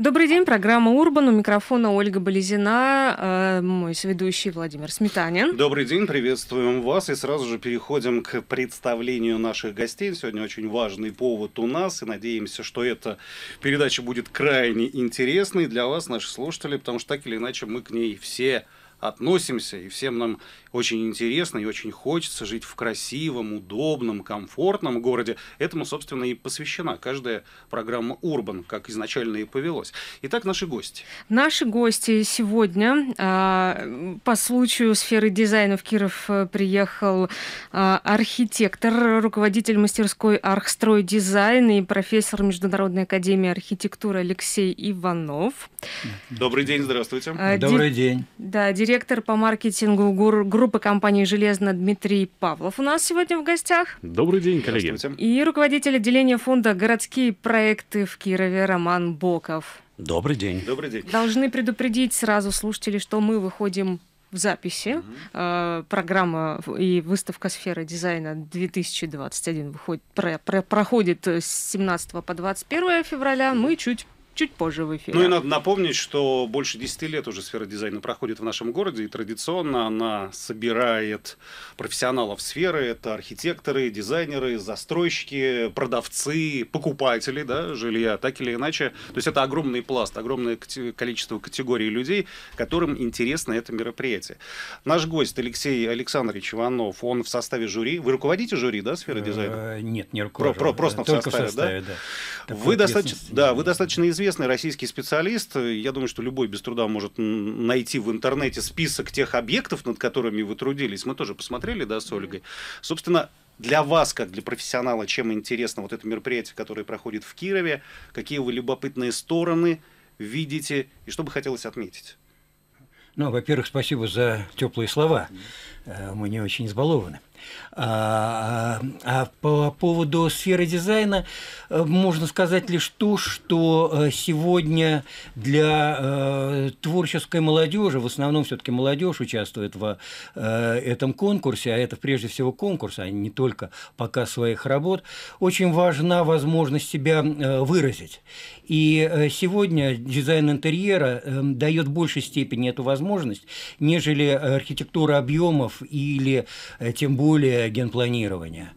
Добрый день, программа «Урбан». У микрофона Ольга Болезина, э, мой сведущий Владимир Сметанин. Добрый день, приветствуем вас и сразу же переходим к представлению наших гостей. Сегодня очень важный повод у нас и надеемся, что эта передача будет крайне интересной для вас, наши слушатели, потому что так или иначе мы к ней все относимся, и всем нам очень интересно и очень хочется жить в красивом, удобном, комфортном городе. Этому, собственно, и посвящена каждая программа «Урбан», как изначально и повелось. Итак, наши гости. Наши гости сегодня а, по случаю сферы дизайна в Киров э, приехал а, архитектор, руководитель мастерской «Архстрой Дизайн» и профессор Международной академии архитектуры Алексей Иванов. Добрый день, здравствуйте. А, Добрый день. Да, директор директор по маркетингу группы компании «Железно» Дмитрий Павлов у нас сегодня в гостях. Добрый день, коллеги. И руководитель отделения фонда «Городские проекты» в Кирове Роман Боков. Добрый день. Добрый день. Должны предупредить сразу слушателей, что мы выходим в записи. Mm-hmm. программа и выставка «Сфера дизайна 2021» про, проходит с 17 по 21 февраля. Мы чуть чуть позже в эфире. Ну и надо напомнить, что больше 10 лет уже сфера дизайна проходит в нашем городе, и традиционно она собирает профессионалов сферы. Это архитекторы, дизайнеры, застройщики, продавцы, покупатели да, жилья, так или иначе. То есть это огромный пласт, огромное количество категорий людей, которым интересно это мероприятие. Наш гость Алексей Александрович Иванов, он в составе жюри. Вы руководите жюри, да, сферы дизайна? Э, нет, не руковожу. просто в составе, да? да. Вы достаточно, известный известный российский специалист. Я думаю, что любой без труда может найти в интернете список тех объектов, над которыми вы трудились. Мы тоже посмотрели, да, с Ольгой. Собственно, для вас, как для профессионала, чем интересно вот это мероприятие, которое проходит в Кирове, какие вы любопытные стороны видите и что бы хотелось отметить? Ну, во-первых, спасибо за теплые слова. Э, мы не очень избалованы. А, а, а по поводу сферы дизайна э, можно сказать лишь то, что э, сегодня для творческой молодежи, в основном все-таки молодежь участвует в этом конкурсе, а это прежде всего конкурс, а не только показ своих работ, очень важна возможность себя выразить. И сегодня дизайн интерьера эм, дает в большей степени эту возможность, нежели архитектура объемов или э, тем более генпланирования.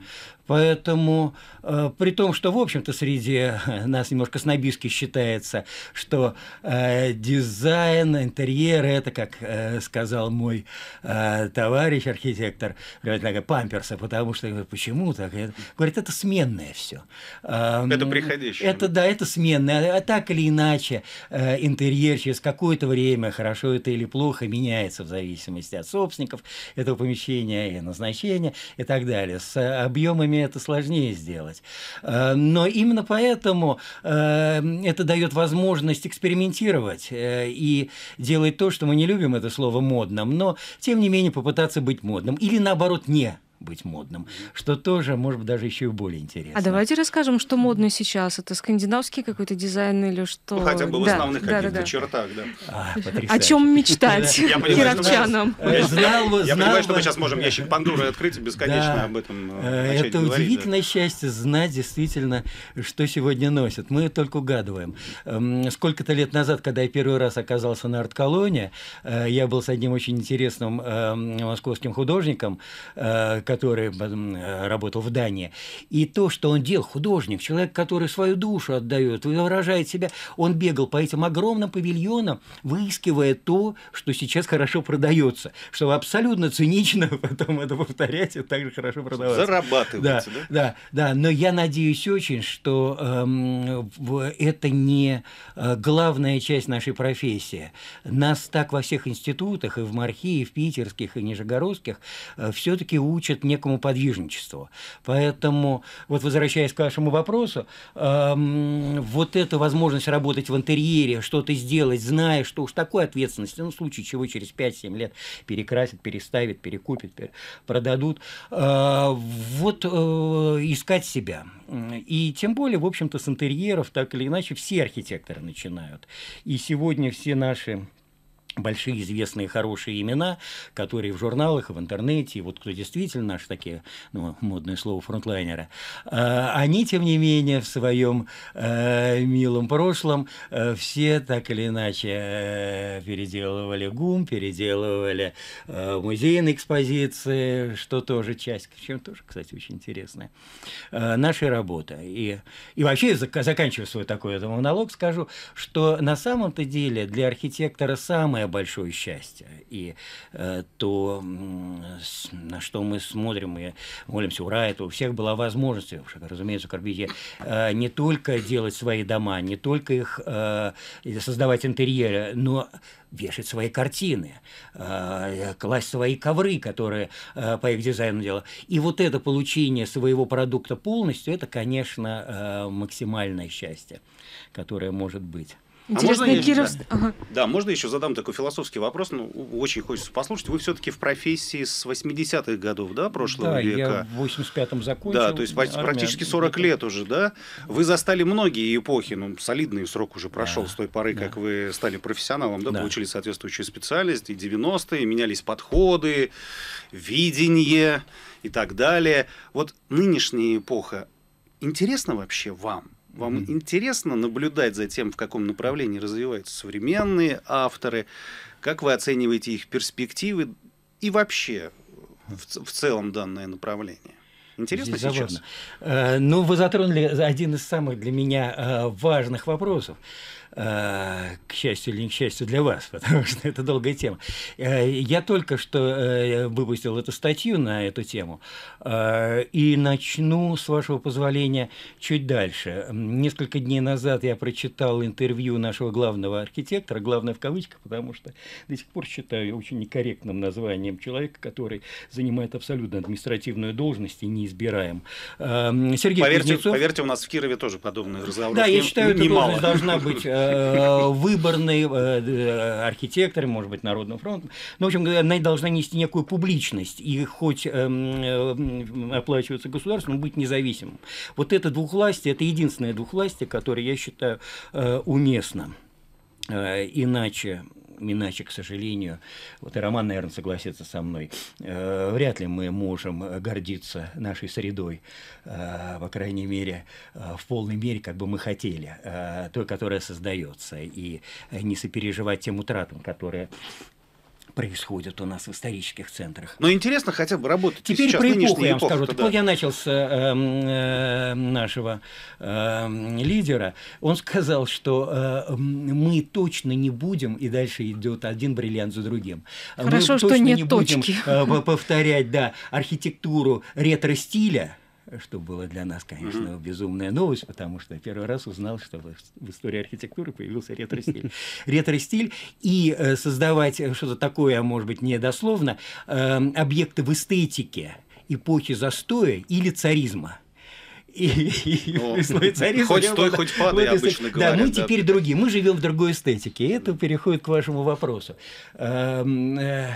Поэтому, э, при том, что, в общем-то, среди э, нас немножко снобистски считается, что э, дизайн интерьера – это, как э, сказал мой э, товарищ архитектор, такая памперса, потому что почему так? Говорит, это сменное все. Э, эм, это приходящее. Это, да, это сменное. А так или иначе, э, интерьер через какое-то время, хорошо это или плохо, меняется в зависимости от собственников этого помещения и назначения и так далее. С объемами фильмами это сложнее сделать. Э, но именно поэтому э, это дает возможность экспериментировать э, и делать то, что мы не любим это слово модным, но тем не менее попытаться быть модным. Или наоборот не быть модным, что тоже, может быть, даже еще и более интересно. А давайте расскажем, что модно сейчас. Это скандинавский какой-то дизайн или что? Ну, хотя бы в основных да, каких-то да, да. чертах, да. А, О чем мечтать кировчанам? Я понимаю, что мы э, сейчас можем ящик Пандуры открыть и бесконечно об этом э, э, Это удивительное счастье знать действительно, что сегодня носят. Мы только угадываем. Эм, сколько-то лет назад, когда я первый раз оказался на арт-колонии, я был с одним очень интересным эм, московским художником, который который э, работал в Дании. И то, что он делал, художник, человек, который свою душу отдает, выражает себя, он бегал по этим огромным павильонам, выискивая то, что сейчас хорошо продается, что абсолютно цинично потом это повторять и также хорошо продаваться. Зарабатывается, да? Да, да, да. но я надеюсь очень, что эм, это не э, главная часть нашей профессии. Нас так во всех институтах, и в Мархи, и в питерских, и нижегородских, э, все-таки учат некому подвижничеству. Поэтому, вот возвращаясь к вашему вопросу, эм, вот эта возможность работать в интерьере, что-то сделать, зная, что уж такой ответственности, ну, в случае чего через 5-7 лет перекрасят, переставят, перекупят, пер... продадут. Э, вот э, искать себя. И тем более, в общем-то, с интерьеров так или иначе все архитекторы начинают. И сегодня все наши большие известные хорошие имена, которые в журналах, в интернете, вот кто действительно наш такие, ну, модное слово фронтлайнера, э, они, тем не менее, в своем э, милом прошлом э, все так или иначе э, переделывали ГУМ, переделывали э, музейные экспозиции, что тоже часть, в чем тоже, кстати, очень интересная, э, нашей работы. И, и вообще, заканчивая свой такой монолог, скажу, что на самом-то деле для архитектора самое самое большое счастье. И э, то, на что мы смотрим и молимся, ура, это у всех была возможность, разумеется, Карбизе, э, не только делать свои дома, не только их э, создавать интерьеры, но вешать свои картины, э, класть свои ковры, которые э, по их дизайну делала. И вот это получение своего продукта полностью, это, конечно, э, максимальное счастье, которое может быть. А Интересно, а можно Киров... я, да, ага. да, можно еще задам такой философский вопрос, но ну, очень хочется послушать. Вы все-таки в профессии с 80-х годов, да, прошлого да, века? Я в 85-м закончил. Да, то есть армия, практически 40 армия. лет уже, да? Вы застали многие эпохи, ну, солидный срок уже прошел да, с той поры, да. как вы стали профессионалом, да, да, получили соответствующую специальность, и 90-е, менялись подходы, видение и так далее. Вот нынешняя эпоха интересна вообще вам? Вам mm-hmm. интересно наблюдать за тем, в каком направлении развиваются современные авторы, как вы оцениваете их перспективы и вообще э, в, в целом данное направление? Интересно Здесь сейчас? Забавно. Э, ну, вы затронули один из самых для меня э, важных вопросов. Э, к счастью или несчастью для вас, потому что это долгая тема. Э, я только что э, выпустил эту статью на эту тему и начну, с вашего позволения, чуть дальше. Несколько дней назад я прочитал интервью нашего главного архитектора, главное в кавычках, потому что до сих пор считаю очень некорректным названием человека, который занимает абсолютно административную должность и неизбираем. Эм, Сергей поверьте, Кузнецов... Поверьте, у нас в Кирове тоже подобные разговоры. Да, я считаю, эта должность должна быть Э, выборный э, э, архитектор, может быть, Народного фронта. Ну, в общем, она должна нести некую публичность и хоть эм, оплачиваться государством, но быть независимым. Вот это двухвластие, это единственное двухвластие, которое я считаю уместно. Иначе иначе, к сожалению, вот и Роман, наверное, согласится со мной, э, вряд ли мы можем гордиться нашей средой, э, по крайней мере, э, в полной мере, как бы мы хотели, э, той, которая создается, и не сопереживать тем утратам, которые происходят у нас в исторических центрах. Но ну, интересно хотя бы работать. Теперь сейчас, про эпоху я вам эпоху, скажу. Так да. вот я начал с э, эм, э, нашего э, лидера. Он сказал, что э, мы точно не будем, и дальше идет один бриллиант за другим. Хорошо, мы что точно нет не точки. будем э, повторять да, архитектуру ретро-стиля, что было для нас, конечно, mm-hmm. безумная новость, потому что я первый раз узнал, что в истории архитектуры появился ретро-стиль. Ретро-стиль и э, создавать э, что-то такое, может быть, недословно, э, объекты в эстетике эпохи застоя или царизма и, и, и ну, слой Хоть стой, было, хоть падай, вот, обычно да, говорят. Да, мы теперь да. другие, мы живем в другой эстетике, и это переходит к вашему вопросу. Эм, э -э -э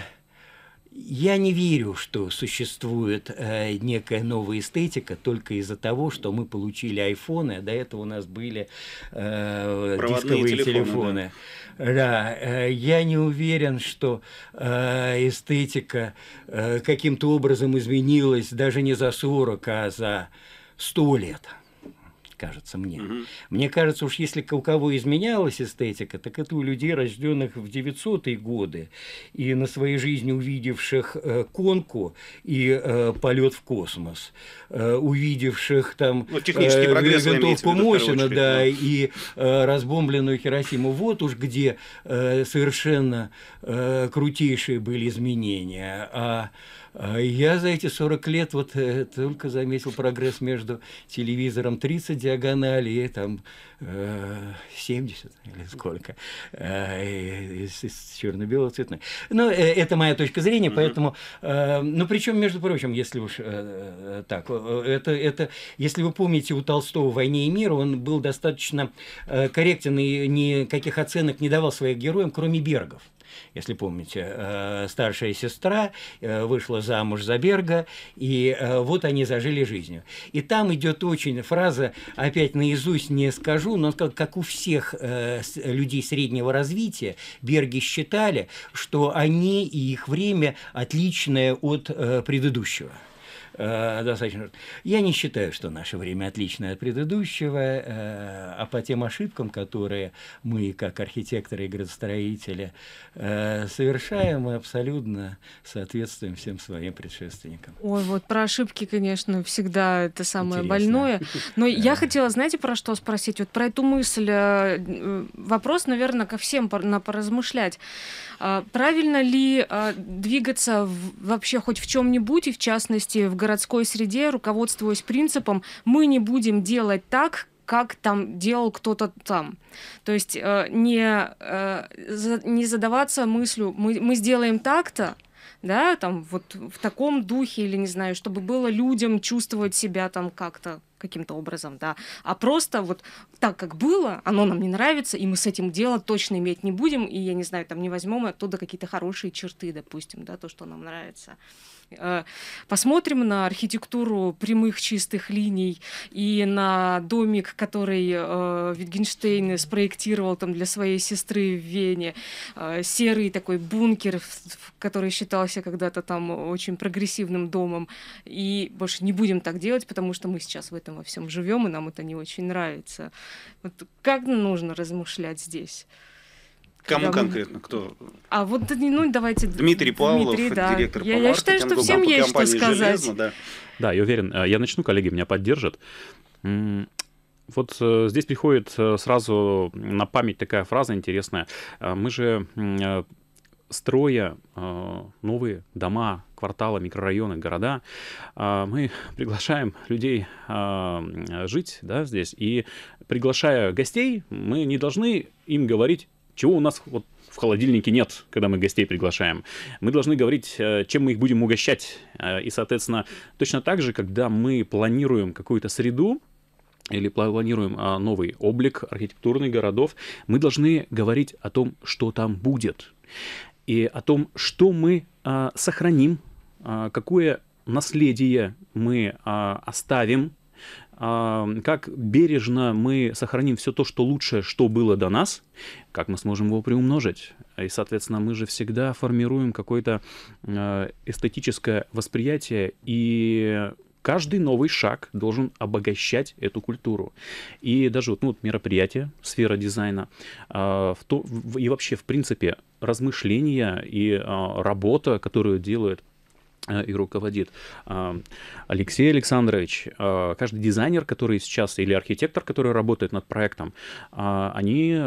я не верю, что существует э, некая новая эстетика только из-за того, что мы получили айфоны, а до этого у нас были э, дисковые телефоны. телефоны. Да, да э, я не уверен, что э, эстетика э, каким-то образом изменилась даже не за 40, а за 100 лет кажется мне. Угу. Мне кажется, уж если у кого изменялась эстетика, так это у людей, рожденных в 900-е годы и на своей жизни увидевших э, конку и э, полет в космос, э, увидевших там ну, технический прогресс, э, заготовку Мосина, да, но... и э, разбомбленную Хиросиму. Вот уж где э, совершенно э, крутейшие были изменения. А а я за эти 40 лет вот э, только заметил прогресс между телевизором 30 диагонали и там 70 э, или сколько, а, из черно-белого цветной. Но ну, э, это моя точка зрения, поэтому... Ну, причем, между прочим, если уж так, это, это, если вы помните, у Толстого «Войне и мир» он был достаточно корректен и никаких оценок не давал своим героям, кроме Бергов если помните, э, старшая сестра э, вышла замуж за Берга, и э, вот они зажили жизнью. И там идет очень фраза, опять наизусть не скажу, но как, как у всех людей среднего развития, Берги считали, что они и их время отличное от предыдущего э, достаточно... Я не считаю, что наше время отличное от предыдущего, э, а по тем ошибкам, которые мы, как архитекторы и градостроители, э, совершаем, мы абсолютно соответствуем всем своим предшественникам. Ой, вот про ошибки, конечно, всегда это самое Интересно. больное. Но э. я хотела, знаете, про что спросить? Вот про эту мысль. Э, э, вопрос, наверное, ко всем на поразмышлять. А правильно ли а, двигаться вообще хоть в чем-нибудь, и в частности в городской среде, руководствуясь принципом «мы не будем делать так, как там делал кто-то там. То есть э, не, э, за, не задаваться мыслью, мы, мы сделаем так-то, да, там вот в таком духе или не знаю, чтобы было людям чувствовать себя там как-то каким-то образом, да, а просто вот так, как было, оно нам не нравится, и мы с этим дело точно иметь не будем, и, я не знаю, там не возьмем оттуда какие-то хорошие черты, допустим, да, то, что нам нравится. А, посмотрим на архитектуру прямых чистых линий и на домик, который э, Витгенштейн спроектировал там для своей сестры в Вене, э, серый такой бункер, который считался когда-то там очень прогрессивным домом. И больше не будем так делать, потому что мы сейчас в этом во всем живем, и нам это не очень нравится. Вот как нужно размышлять здесь? Кому конкретно? Кто? А вот, ну, давайте... Дмитрий Павлов, Дмитрий, да. директор я, по Я маркетингу, считаю, что всем есть что сказать. Железно, да. да, я уверен. Э, я начну, коллеги меня поддержат. Вот э, здесь приходит э, сразу на память такая фраза интересная. Мы же строя новые дома, кварталы, микрорайоны, города, мы приглашаем людей жить да, здесь. И приглашая гостей, мы не должны им говорить чего у нас вот в холодильнике нет, когда мы гостей приглашаем. Мы должны говорить, э, чем мы их будем угощать. Э, и, соответственно, точно так же, когда мы планируем какую-то среду, или планируем а, новый облик архитектурных городов, мы должны говорить о том, что там будет, и о том, что мы а, сохраним, а, какое наследие мы оставим как бережно мы сохраним все то, что лучшее, что было до нас, как мы сможем его приумножить. И, соответственно, мы же всегда формируем какое-то а, эстетическое восприятие, и каждый новый шаг должен обогащать эту культуру. И даже вот, ну, вот мероприятие, сфера дизайна, а, в то, и вообще, в принципе, размышления и а, работа, которую делают Э, и руководит. А, Алексей Александрович, а, каждый дизайнер, который сейчас, или архитектор, который работает над проектом, а, они, э,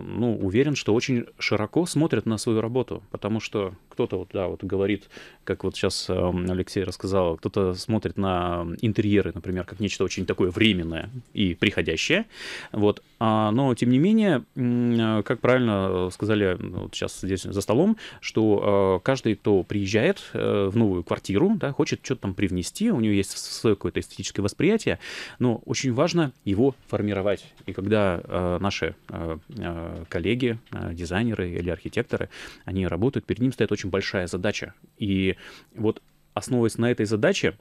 ну, уверен, что очень широко смотрят на свою работу, потому что кто-то вот, да, вот говорит, как вот сейчас эм, Алексей рассказал, кто-то смотрит на эм, интерьеры, например, как нечто очень такое временное и приходящее, вот, а, но тем не менее, э, как правильно э, сказали э, вот сейчас здесь за столом, что каждый, кто приезжает в новую квартиру, да, хочет что-то там привнести, у него есть свое какое-то эстетическое восприятие, но очень важно его формировать. И когда наши коллеги, дизайнеры или архитекторы, они работают, перед ним стоят очень очень большая задача. И вот основываясь на этой задаче,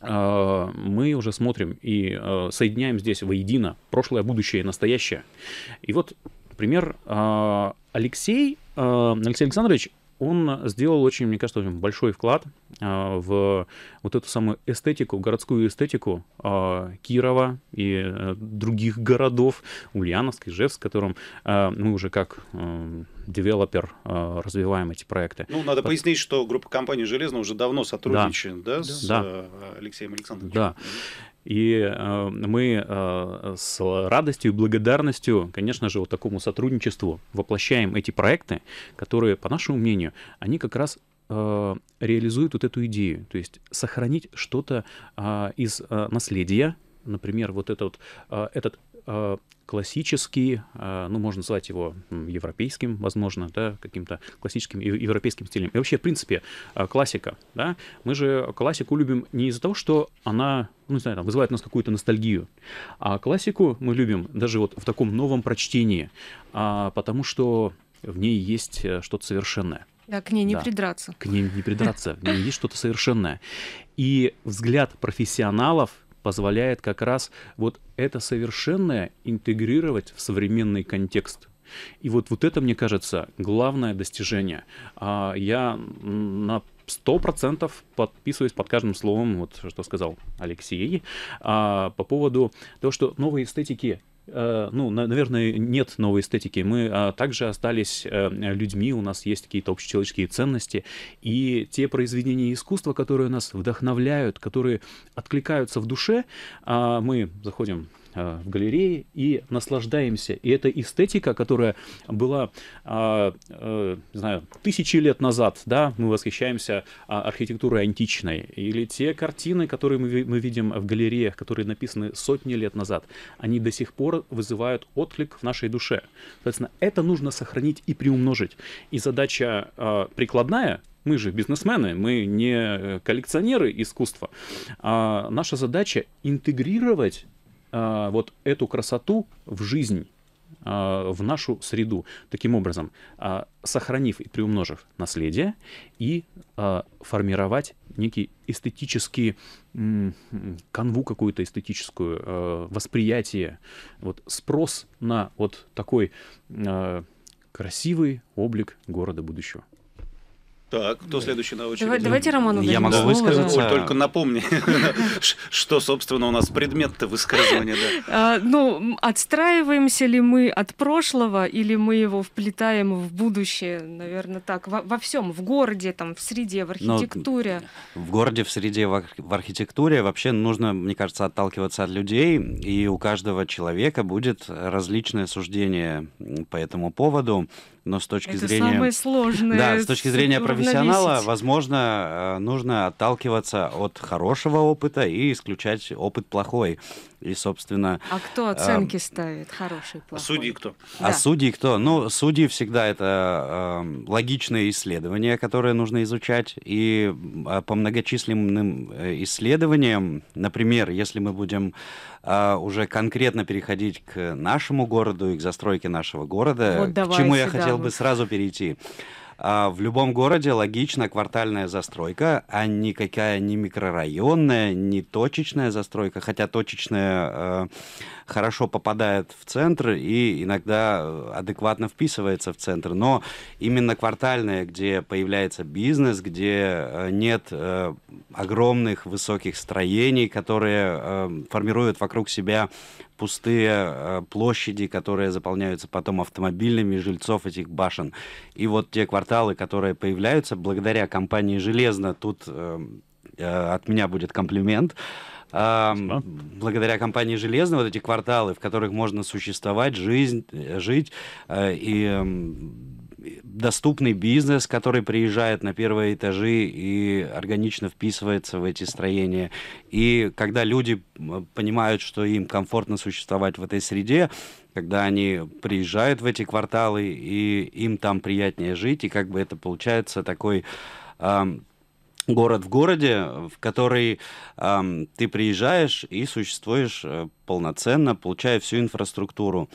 а, мы уже смотрим и а, соединяем здесь воедино прошлое, будущее и настоящее. И вот пример а, Алексей, Алексей Александрович он сделал очень, мне кажется, очень большой вклад а, в вот эту самую эстетику, городскую эстетику а, Кирова и э, других городов, Ульяновск, Ижевск, в котором а, мы уже как э, девелопер развиваем эти проекты. Ну, надо пояснить, что группа компании «Железно» уже давно сотрудничает да. Да, с да. Э, Алексеем Александровичем. Да. И э, мы э, с радостью и благодарностью, конечно же, вот такому сотрудничеству воплощаем эти проекты, которые, по нашему мнению, они как раз э, реализуют вот эту идею, то есть сохранить что-то э, из э, наследия, например, вот этот, э, этот э, классический, э, ну, можно назвать его европейским, возможно, да, каким-то классическим европейским стилем. И вообще, в принципе, э, классика, да, мы же классику любим не из-за того, что она, ну, не знаю, там, вызывает у нас какую-то ностальгию, а классику мы любим даже вот в таком новом прочтении, а, потому что в ней есть э, что-то совершенное. Да, к ней не да. придраться. К ней не придраться, в ней есть что-то совершенное. И взгляд профессионалов — позволяет как раз вот это совершенное интегрировать в современный контекст. И вот, вот это, мне кажется, главное достижение. А, я на сто процентов подписываюсь под каждым словом, вот что сказал Алексей, а, по поводу того, что новые эстетики Э, ну, наверное, нет новой эстетики. Мы а, также остались э, людьми, у нас есть какие-то общечеловеческие ценности. И те произведения искусства, которые нас вдохновляют, которые откликаются в душе, а, мы заходим Э, в галерее и наслаждаемся. И эта эстетика, которая была, а, э, не знаю, тысячи лет назад, да, мы восхищаемся а, архитектурой античной, или те картины, которые мы видим в галереях, которые написаны сотни лет назад, они до сих пор вызывают отклик в нашей душе. Соответственно, это нужно сохранить и приумножить. И задача а, прикладная мы же бизнесмены, мы не коллекционеры искусства. А наша задача интегрировать Э, вот эту красоту в жизнь, э, в нашу среду. Таким образом, э, сохранив и приумножив наследие и формировать некий эстетический канву какую-то эстетическую, восприятие, вот спрос на вот такой красивый облик города будущего. Так, кто следующий на очереди? Давай, давайте Роману Я могу высказаться. Да. Оль, только напомни, что, собственно, у нас предмет-то высказывания. А, ну, отстраиваемся ли мы от прошлого или мы его вплетаем в будущее, наверное, так, во, всем, в городе, там, в среде, в ну, архитектуре? в городе, в среде, в архитектуре вообще нужно, мне кажется, отталкиваться от людей, и у каждого человека будет различное суждение по этому поводу но с точки это зрения... самое сложное. Да, с точки зрения профессионала, возможно, э, нужно отталкиваться от хорошего опыта и исключать опыт плохой. И, собственно... А кто а, оценки э, ставит? Хороший, плохой? Судьи кто? А да. судьи кто? Ну, судьи всегда это э, логичные исследования, которые нужно изучать. И а, по многочисленным э, исследованиям, например, если мы будем э, уже конкретно переходить к нашему городу и к застройке нашего города, вот к чему я да, хотел вот. бы сразу перейти. А в любом городе логично квартальная застройка, а никакая не микрорайонная, не точечная застройка, хотя точечная э, хорошо попадает в центр и иногда адекватно вписывается в центр, но именно квартальная, где появляется бизнес, где э, нет э, огромных высоких строений, которые э, формируют вокруг себя пустые э, площади, которые заполняются потом автомобильными жильцов этих башен. И вот те кварталы, которые появляются благодаря компании «Железно», тут э, э, от меня будет комплимент, Спасибо. благодаря компании «Железно» вот эти кварталы, в которых можно существовать, жизнь, жить и доступный бизнес, который приезжает на первые этажи и органично вписывается в эти строения. И когда люди понимают, что им комфортно существовать в этой среде, когда они приезжают в эти кварталы, и им там приятнее жить, и как бы это получается такой э, город в городе, в который э, ты приезжаешь и существуешь э, полноценно, получая всю инфраструктуру.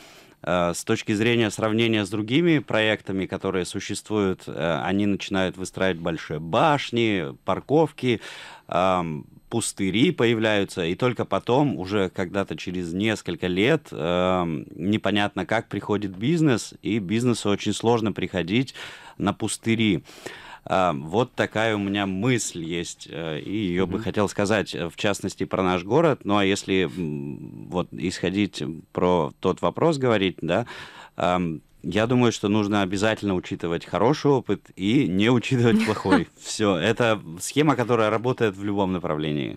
Э, с точки зрения сравнения с другими проектами, которые существуют, э, они начинают выстраивать большие башни, парковки, пустыри появляются, и только потом, уже когда-то через несколько лет, эм, непонятно как приходит бизнес, и бизнесу очень сложно приходить на пустыри. Вот такая у меня мысль есть, э, и ее mm-hmm. бы хотел сказать, э, в частности, про наш город. Ну а если вот исходить про тот вопрос говорить, да, я думаю, что нужно обязательно учитывать хороший опыт и не учитывать плохой. Все, это схема, которая работает в любом направлении.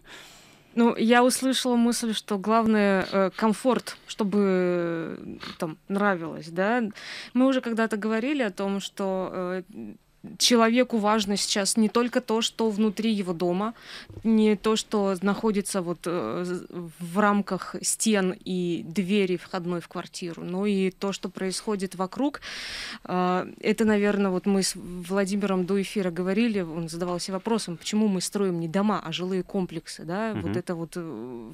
Ну, я услышала мысль, что главное э, комфорт, чтобы э, там нравилось, да. Мы уже когда-то говорили о том, что э, человеку важно сейчас не только то, что внутри его дома, не то, что находится вот э, в рамках стен и двери входной в квартиру, но и то, что происходит вокруг. Э, это, наверное, вот мы с Владимиром до эфира говорили, он задавался вопросом, почему мы строим не дома, а жилые комплексы, да, угу. вот это вот э,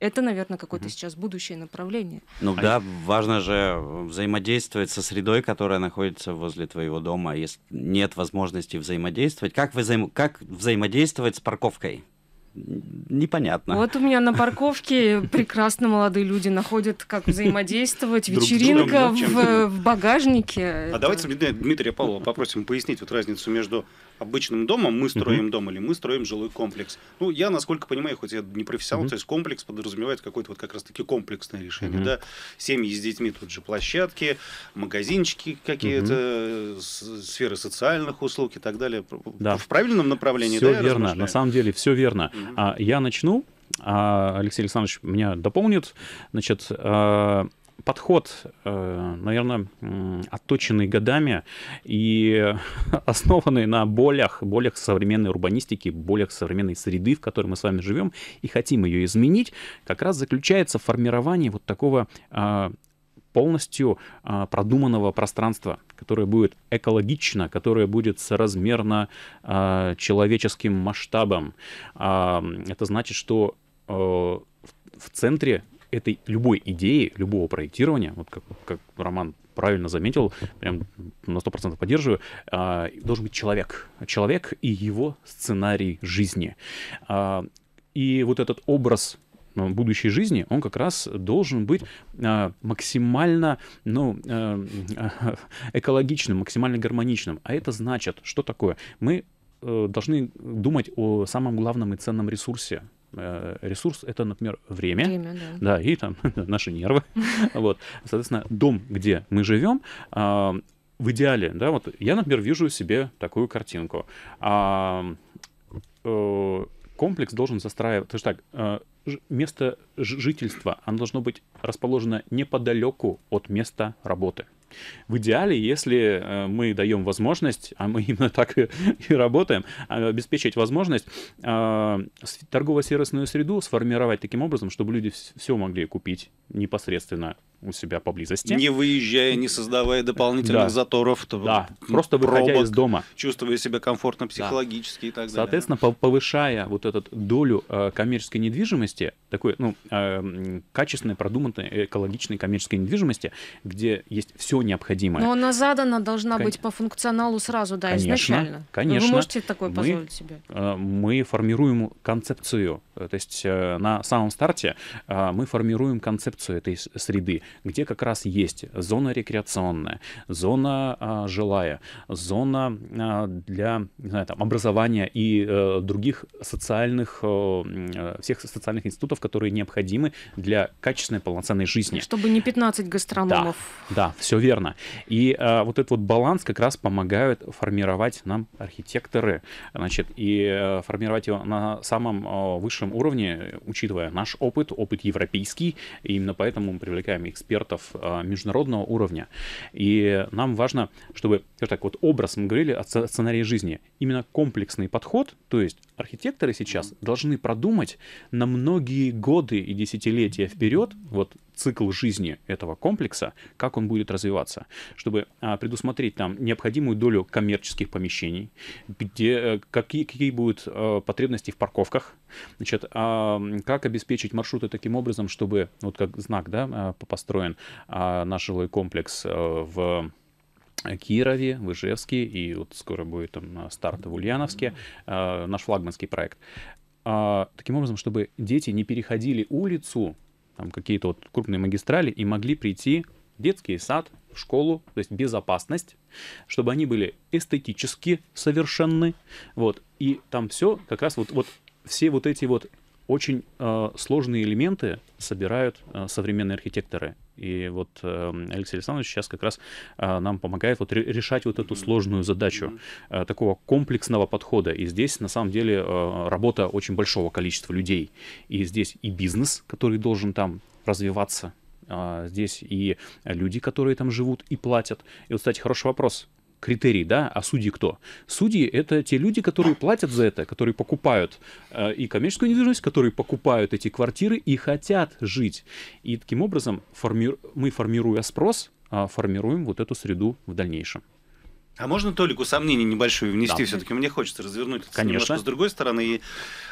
это, наверное, какое-то угу. сейчас будущее направление. Ну а да, я... важно же э, взаимодействовать со средой, которая находится возле твоего дома. А если нет возможности взаимодействовать, как, взаим... как взаимодействовать с парковкой? непонятно. Вот у меня на парковке прекрасно молодые люди находят, как взаимодействовать. Вечеринка ну, в, багажнике. А давайте Дмитрия Павлова попросим пояснить вот разницу между обычным домом, мы строим угу. дом или мы строим жилой комплекс. Ну, я, насколько понимаю, хоть я не профессионал, угу. то есть комплекс подразумевает какое-то вот как раз-таки комплексное решение, угу. да, семьи с детьми, тут же площадки, магазинчики какие-то, угу. сферы социальных услуг и так далее. Да. В правильном направлении, все да, верно, на самом деле все верно. Угу. А, я начну, а Алексей Александрович меня дополнит. Значит, а подход, э, наверное, отточенный годами и основанный на болях, болях современной урбанистики, болях современной среды, в которой мы с вами живем и хотим ее изменить, как раз заключается в формировании вот такого а, полностью а, продуманного пространства, которое будет экологично, которое будет соразмерно а, человеческим масштабом. А, это значит, что э, в центре этой любой идеи, любого проектирования, вот как, как Роман правильно заметил, прям на 100% поддерживаю, а, должен быть человек. Человек и его сценарий жизни. А, и вот этот образ а, будущей жизни, он как раз должен быть э, максимально ну, э, экологичным, максимально гармоничным. А это значит, что такое? Мы э, должны думать о самом главном и ценном ресурсе Э, ресурс это, например, время, время да. да, и там наши нервы. вот, соответственно, дом, где мы живем, а, в идеале, да, вот я, например, вижу себе такую картинку. А, э, комплекс должен застраивать, то есть так, э, место жительства, оно должно быть расположено неподалеку от места работы. В идеале, если э, мы даем возможность, а мы именно так и, и работаем, а, обеспечить возможность э, торгово-сервисную среду сформировать таким образом, чтобы люди все могли купить непосредственно у себя поблизости. Не выезжая, не создавая дополнительных да. заторов. Да, просто пробок, выходя из дома. Чувствуя себя комфортно психологически да. и так далее. Соответственно, повышая вот эту долю э, коммерческой недвижимости, такой, ну, э, качественной, продуманной, экологичной коммерческой недвижимости, где есть все необходимое. Но она задана должна Кон... быть по функционалу сразу, да, конечно, изначально. Конечно. Вы можете такое позволить мы, себе? Э, мы формируем концепцию. То есть на самом старте мы формируем концепцию этой среды где как раз есть зона рекреационная, зона а, жилая, зона а, для не знаю, там, образования и а, других социальных, а, всех социальных институтов, которые необходимы для качественной полноценной жизни. Чтобы не 15 гастрономов. Да, да все верно. И а, вот этот вот баланс как раз помогают формировать нам архитекторы, значит, и формировать его на самом высшем уровне, учитывая наш опыт, опыт европейский, и именно поэтому мы привлекаем их экспертов э, международного уровня. И нам важно, чтобы, так вот, образ, мы говорили о сценарии жизни, именно комплексный подход, то есть архитекторы сейчас должны продумать на многие годы и десятилетия вперед, вот цикл жизни этого комплекса, как он будет развиваться, чтобы а, предусмотреть там необходимую долю коммерческих помещений, где, э, какие, какие будут а, потребности в парковках, значит, а, как обеспечить маршруты таким образом, чтобы, вот как знак, да, э, построен а, наш жилой комплекс а, в Э, Кирове, в Ижевске, и вот скоро будет там э, старт в Ульяновске, э, наш флагманский проект. Э, таким образом, чтобы дети не переходили улицу, там какие-то вот крупные магистрали, и могли прийти в детский сад, в школу, то есть безопасность, чтобы они были эстетически совершенны, вот, и там все как раз вот, вот все вот эти вот очень э, сложные элементы собирают э, современные архитекторы. И вот э, Алексей Александрович сейчас как раз э, нам помогает вот решать вот эту сложную задачу э, такого комплексного подхода. И здесь на самом деле э, работа очень большого количества людей. И здесь и бизнес, который должен там развиваться, э, Здесь и люди, которые там живут и платят. И вот, кстати, хороший вопрос критерий, да, а судьи кто? Судьи — это те люди, которые платят за это, которые покупают э, и коммерческую недвижимость, которые покупают эти квартиры и хотят жить. И таким образом форми... мы, формируя спрос, э, формируем вот эту среду в дальнейшем. А можно Толику сомнение небольшое внести? Да. Все-таки мне хочется развернуть Конечно. немножко с другой стороны и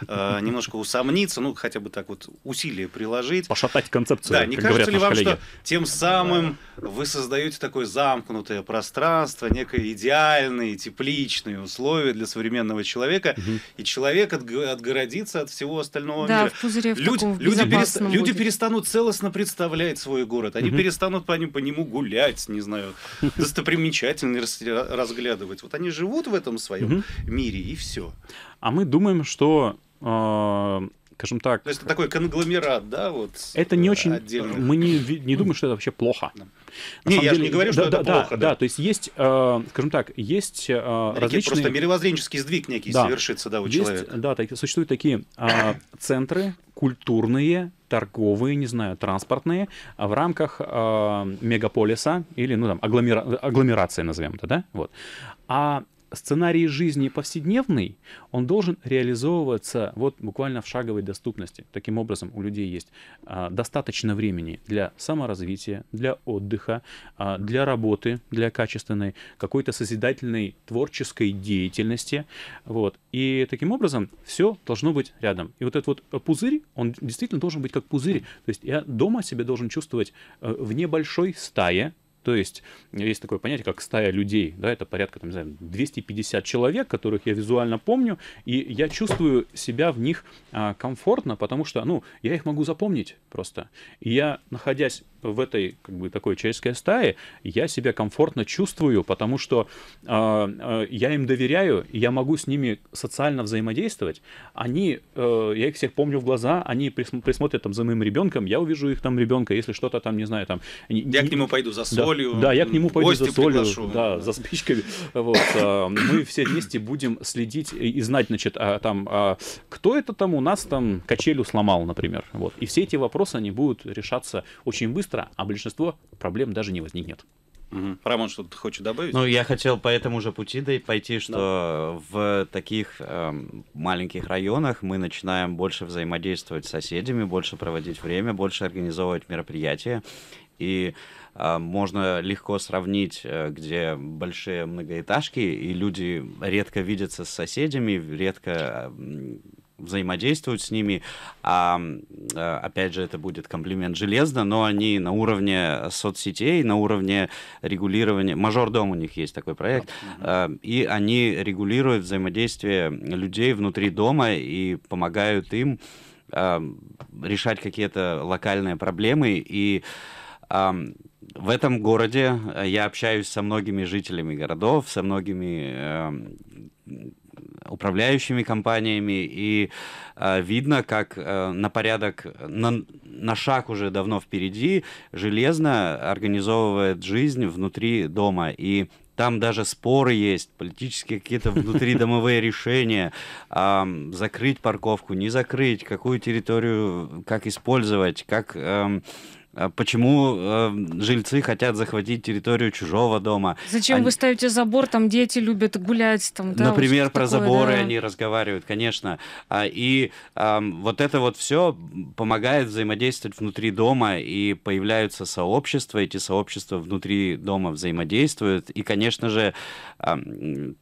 э, немножко усомниться, ну, хотя бы так вот усилия приложить. Пошатать концепцию, Да, не кажется ли вам, коллеги. что тем самым вы создаете такое замкнутое пространство, некое идеальное, тепличное условие для современного человека, угу. и человек отгородится от всего остального да, мира. В пузыре в Люд, люди, перест, будет. люди перестанут целостно представлять свой город, они угу. перестанут по, ним, по нему гулять, не знаю, достопримечательные разглядывать. Вот они живут в этом своем угу. мире, и все. А мы думаем, что э, скажем так... То ну, есть это такой конгломерат, да? Вот, это не э, очень... Отдельных... Мы не, не думаем, что это вообще плохо. На не, я деле, же не говорю, что да, это да, плохо. Да, да, да, то есть есть, э, скажем так, есть э, различные... Просто мировоззренческий сдвиг некий да. совершится, да, у есть, человека. Да, так, существуют такие э, центры культурные, торговые, не знаю, транспортные, в рамках э, мегаполиса или, ну, там, агломера... агломерации, назовем это, да, вот. А сценарий жизни повседневный, он должен реализовываться вот буквально в шаговой доступности. Таким образом, у людей есть а, достаточно времени для саморазвития, для отдыха, а, для работы, для качественной, какой-то созидательной творческой деятельности. Вот. И таким образом все должно быть рядом. И вот этот вот пузырь, он действительно должен быть как пузырь. То есть я дома себя должен чувствовать э, в небольшой стае, то есть есть такое понятие, как стая людей, да, это порядка, там, не знаю, 250 человек, которых я визуально помню, и я чувствую себя в них а, комфортно, потому что, ну, я их могу запомнить просто. И я, находясь в этой как бы такой человеческой стае я себя комфортно чувствую, потому что э, э, я им доверяю, я могу с ними социально взаимодействовать. Они, э, я их всех помню в глаза, они присм- присмотрят там за моим ребенком, я увижу их там ребенка, если что-то там, не знаю, там... Я не, к нему пойду за солью. Да, да я к нему пойду за солью, приглашу. да, за спичками. Вот, э, мы все вместе будем следить и знать, значит, а, там, а, кто это там у нас там качелю сломал, например. Вот. И все эти вопросы, они будут решаться очень быстро, быстро, а большинство проблем даже не возникнет. Угу. Роман, что ты хочешь добавить? Ну, я хотел по этому же пути да, пойти, что да. в таких эм, маленьких районах мы начинаем больше взаимодействовать с соседями, больше проводить время, больше организовывать мероприятия. И э, можно легко сравнить, э, где большие многоэтажки, и люди редко видятся с соседями, редко э, взаимодействовать с ними. А, э, опять же, это будет комплимент железно, но они на уровне соцсетей, на уровне регулирования. мажор дом у них есть такой проект. Mm-hmm. И они регулируют взаимодействие людей внутри дома и помогают им э, решать какие-то локальные проблемы. И в этом городе я общаюсь со многими жителями городов, со многими управляющими компаниями, и э, видно, как э, на порядок, на, на шаг уже давно впереди, железно организовывает жизнь внутри дома. И там даже споры есть, политические какие-то внутридомовые решения, эм, закрыть парковку, не закрыть, какую территорию, как использовать, как эм, а почему э, жильцы хотят захватить территорию чужого дома. Зачем они... вы ставите забор, там дети любят гулять. Там, да, Например, про такое, заборы да. они разговаривают, конечно. А, и э, вот это вот все помогает взаимодействовать внутри дома, и появляются сообщества, эти сообщества внутри дома взаимодействуют. И, конечно же, э,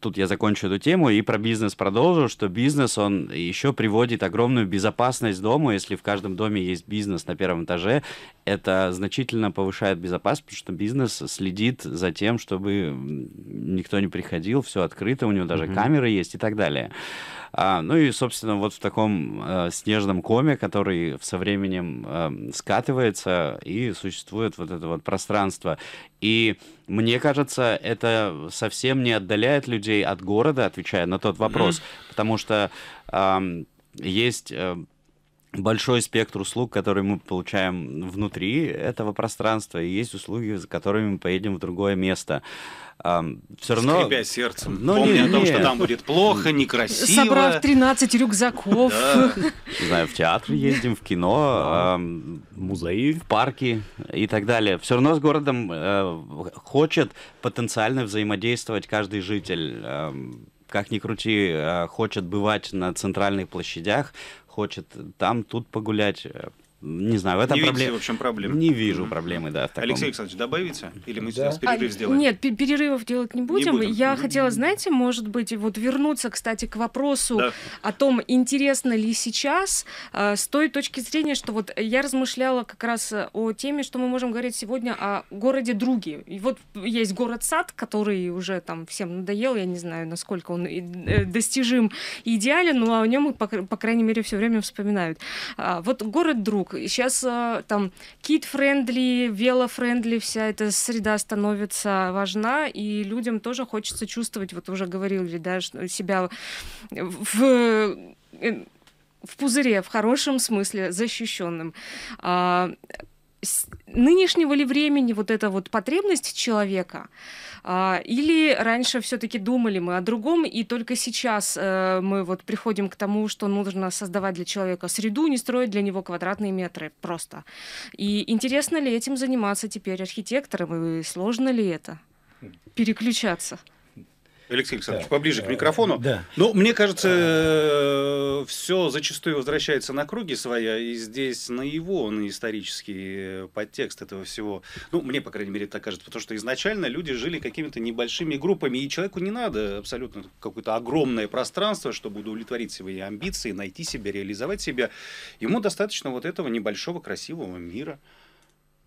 тут я закончу эту тему и про бизнес продолжу, что бизнес, он еще приводит огромную безопасность дому, если в каждом доме есть бизнес на первом этаже, это это значительно повышает безопасность, потому что бизнес следит за тем, чтобы никто не приходил, все открыто, у него даже mm-hmm. камеры есть и так далее. А, ну и, собственно, вот в таком э, снежном коме, который со временем э, скатывается, и существует вот это вот пространство. И мне кажется, это совсем не отдаляет людей от города, отвечая на тот вопрос, mm-hmm. потому что э, есть... Э, большой спектр услуг, которые мы получаем внутри этого пространства, и есть услуги, за которыми мы поедем в другое место. Um, все равно... Скребя сердцем. Ну, Помни не, о том, не. что там будет плохо, некрасиво. Собрав 13 рюкзаков. Не знаю, в театр ездим, в кино, музеи, в парки и так далее. Все равно с городом э, хочет потенциально взаимодействовать каждый житель как ни крути, э, хочет бывать на центральных площадях, хочет там, тут погулять, э, не знаю, в этом не в общем, проблем. Не вижу mm-hmm. проблемы, да. таком... Алексей Александрович, добавите? Или мы да. перерыв а, сделаем? Нет, перерывов делать не будем. Не будем. Я mm-hmm. хотела, знаете, может быть, вот вернуться, кстати, к вопросу да. о том, интересно ли сейчас, э, с той точки зрения, что вот я размышляла как раз э, о теме, что мы можем говорить сегодня о городе други. И вот есть город-сад, который уже там всем надоел, я не знаю, насколько он э, э, достижим и идеален, но о нем, по, по крайней мере, все время вспоминают. А, вот город-друг, сейчас э, там кит-френдли, вело-френдли, вся эта среда становится важна, и людям тоже хочется чувствовать, вот уже говорили, да, себя в э, в пузыре, в хорошем смысле, защищенным. А, нынешнего ли времени вот эта вот потребность человека? А, или раньше все-таки думали мы о другом, и только сейчас э, мы вот приходим к тому, что нужно создавать для человека среду, не строить для него квадратные метры просто. И интересно ли этим заниматься теперь архитектором, и сложно ли это? переключаться. Алексей Александрович, да. поближе к микрофону. Да. Но ну, мне кажется, э, все зачастую возвращается на круги своя, и здесь на его, на исторический э, подтекст этого всего. Ну, мне, по крайней мере, так кажется, потому что изначально люди жили какими-то небольшими группами, и человеку не надо абсолютно какое-то огромное пространство, чтобы удовлетворить свои амбиции, найти себя, реализовать себя. Ему достаточно вот этого небольшого красивого мира.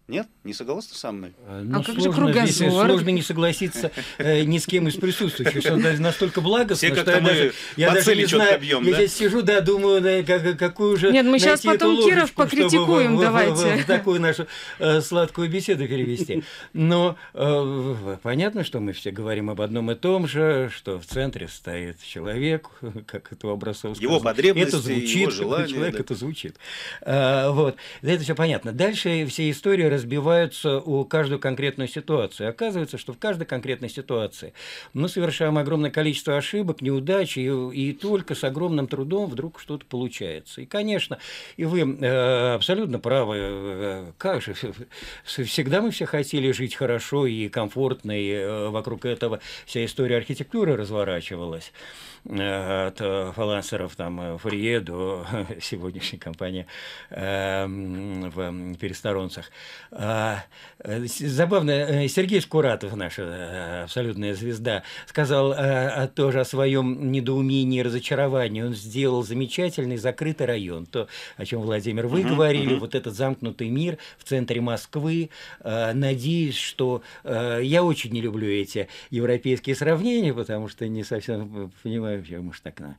Нет? Не согласны со мной? Э, а ну, а как сложно, же кругозор? Здесь э, сложно не согласиться э, ни с кем из присутствующих, что даже настолько благостно, что я даже, я даже не знаю, бьем, я да? здесь сижу, да, думаю, на, как, э, какую же Нет, мы сейчас потом ложечку, Киров покритикуем, в, давайте. В, в, в такую нашу э, сладкую беседу перевести. Но э, понятно, что мы все говорим об одном и том же, что в центре стоит человек, как это образцов Его потребности, это звучит, его желания. Человек да. это звучит. А, вот. Это все понятно. Дальше все истории разбиваются у каждую конкретную ситуацию. Оказывается, что в каждой конкретной ситуации мы совершаем огромное количество ошибок, неудач, и, и только с огромным трудом вдруг что-то получается. И, конечно, и вы э, абсолютно правы, э, как же, всегда мы все хотели жить хорошо и комфортно, и э, вокруг этого вся история архитектуры разворачивалась от э, фалансеров там Фурье э, до сегодняшней компании эм, в Пересторонцах. А, э, забавно, Сергей Шкуратов, наша абсолютная звезда, сказал тоже о своем недоумении и разочаровании. Он сделал замечательный закрытый район. То, о чем, Владимир, вы говорили, вот этот замкнутый мир в центре Москвы. Надеюсь, что... Я очень не люблю эти европейские сравнения, потому что не совсем понимаю, может, так э,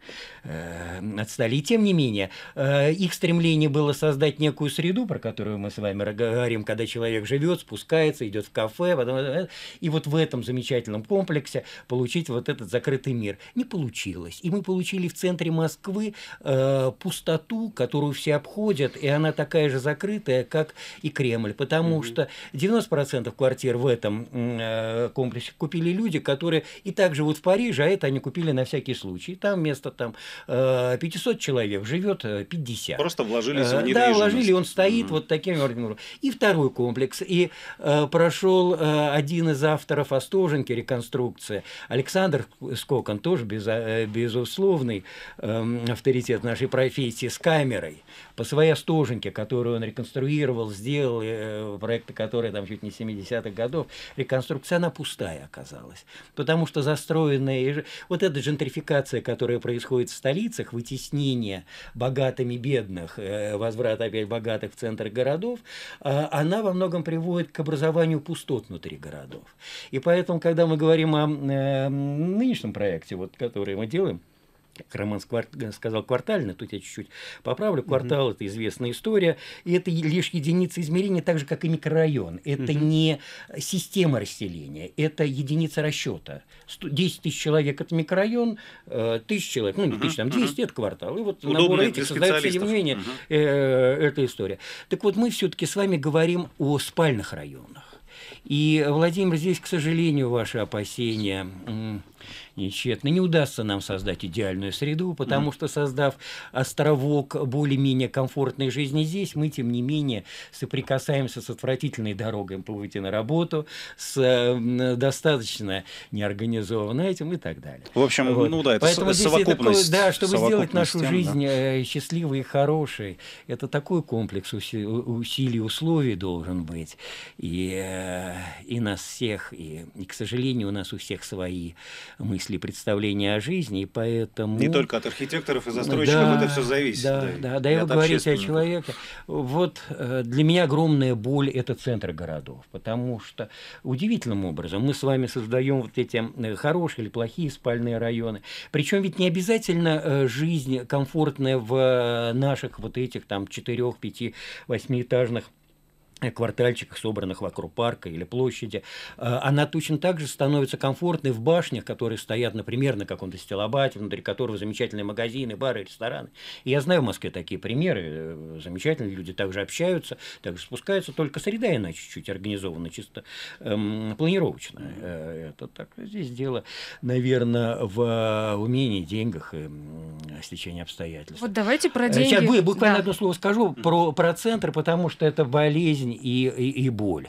э, отстали. И тем не менее, э, их стремление было создать некую среду, про которую мы с вами говорим, когда человек живет, спускается, идет в кафе, потом, э, э, и вот в этом замечательном комплексе получить вот этот закрытый мир. Не получилось. И мы получили в центре Москвы э, пустоту, которую все обходят, и она такая же закрытая, как и Кремль, потому mm-hmm. что 90% квартир в этом э, комплексе купили люди, которые и так живут в Париже, а это они купили на всякий случай случае, там вместо там 500 э, человек живет 50. Э, Просто вложили. Э, в Да, вложили, он стоит угу. вот таким орденом. И второй комплекс. И прошел один из авторов Остоженки реконструкция, Александр Скокон, тоже без, безусловный эм, авторитет нашей профессии, с камерой по своей Остоженке, которую он реконструировал, сделал, проекты которые там чуть не 70-х годов, реконструкция, она пустая оказалась. Потому что застроенная... Вот эта джентрификация бифуркация, которая происходит в столицах, вытеснение богатыми бедных, э, возврат опять богатых в центр городов, э, она во многом приводит к образованию пустот внутри городов. И поэтому, когда мы говорим о э, нынешнем проекте, вот, который мы делаем, Роман э, сказал квартально, тут я чуть-чуть поправлю. Квартал Mm -hmm. – это известная история. И это лишь единица измерения, так же, как и микрорайон. Это Mm -hmm. не система расселения, это единица расчета. 10 тысяч человек – это микрорайон, 1000 э, человек, ну, не тысяч, там 200 угу. – это квартал. И вот Удобно набор этих создается, тем не менее, эта история. Так вот, мы все таки с вами говорим о спальных районах. И, Владимир, здесь, к сожалению, ваши опасения и Не удастся нам создать идеальную среду, потому что, создав островок более-менее комфортной жизни здесь, мы, тем не менее, соприкасаемся с отвратительной дорогой по выйти на работу, с достаточно неорганизованно этим и так далее. В общем, вот. ну да, это Поэтому совокупность. такое, да, чтобы сделать нашу тем, жизнь да. Э, счастливой и хорошей, это такой комплекс усилий, условий должен быть. И, э, и нас всех, и, и, к сожалению, у нас у всех свои мысли, представления о жизни, и поэтому... Не только от архитекторов и застройщиков да, это все зависит. Да, да, да, да, да и вы о человеке. Вот э, для меня огромная боль – это центр городов, потому что удивительным образом мы с вами создаем вот эти хорошие или плохие спальные районы. Причем ведь не обязательно э, жизнь комфортная в э, наших вот этих там 4, 5, 8-этажных квартальчиках, собранных вокруг парка или площади. Э, она точно так же становится комфортной в башнях, которые стоят, например, на каком-то стилобате, внутри которого замечательные магазины, бары, рестораны. И я знаю в Москве такие примеры. Э, замечательные люди также общаются, также спускаются, только среда иначе чуть чуть организована, чисто эм, планировочно. Э, это так здесь дело, наверное, в умении, деньгах и эм, стечении обстоятельств. Вот давайте про деньги. Сейчас буквально да. одно слово скажу про, про центры, потому что это болезнь болезнь и, и, и боль.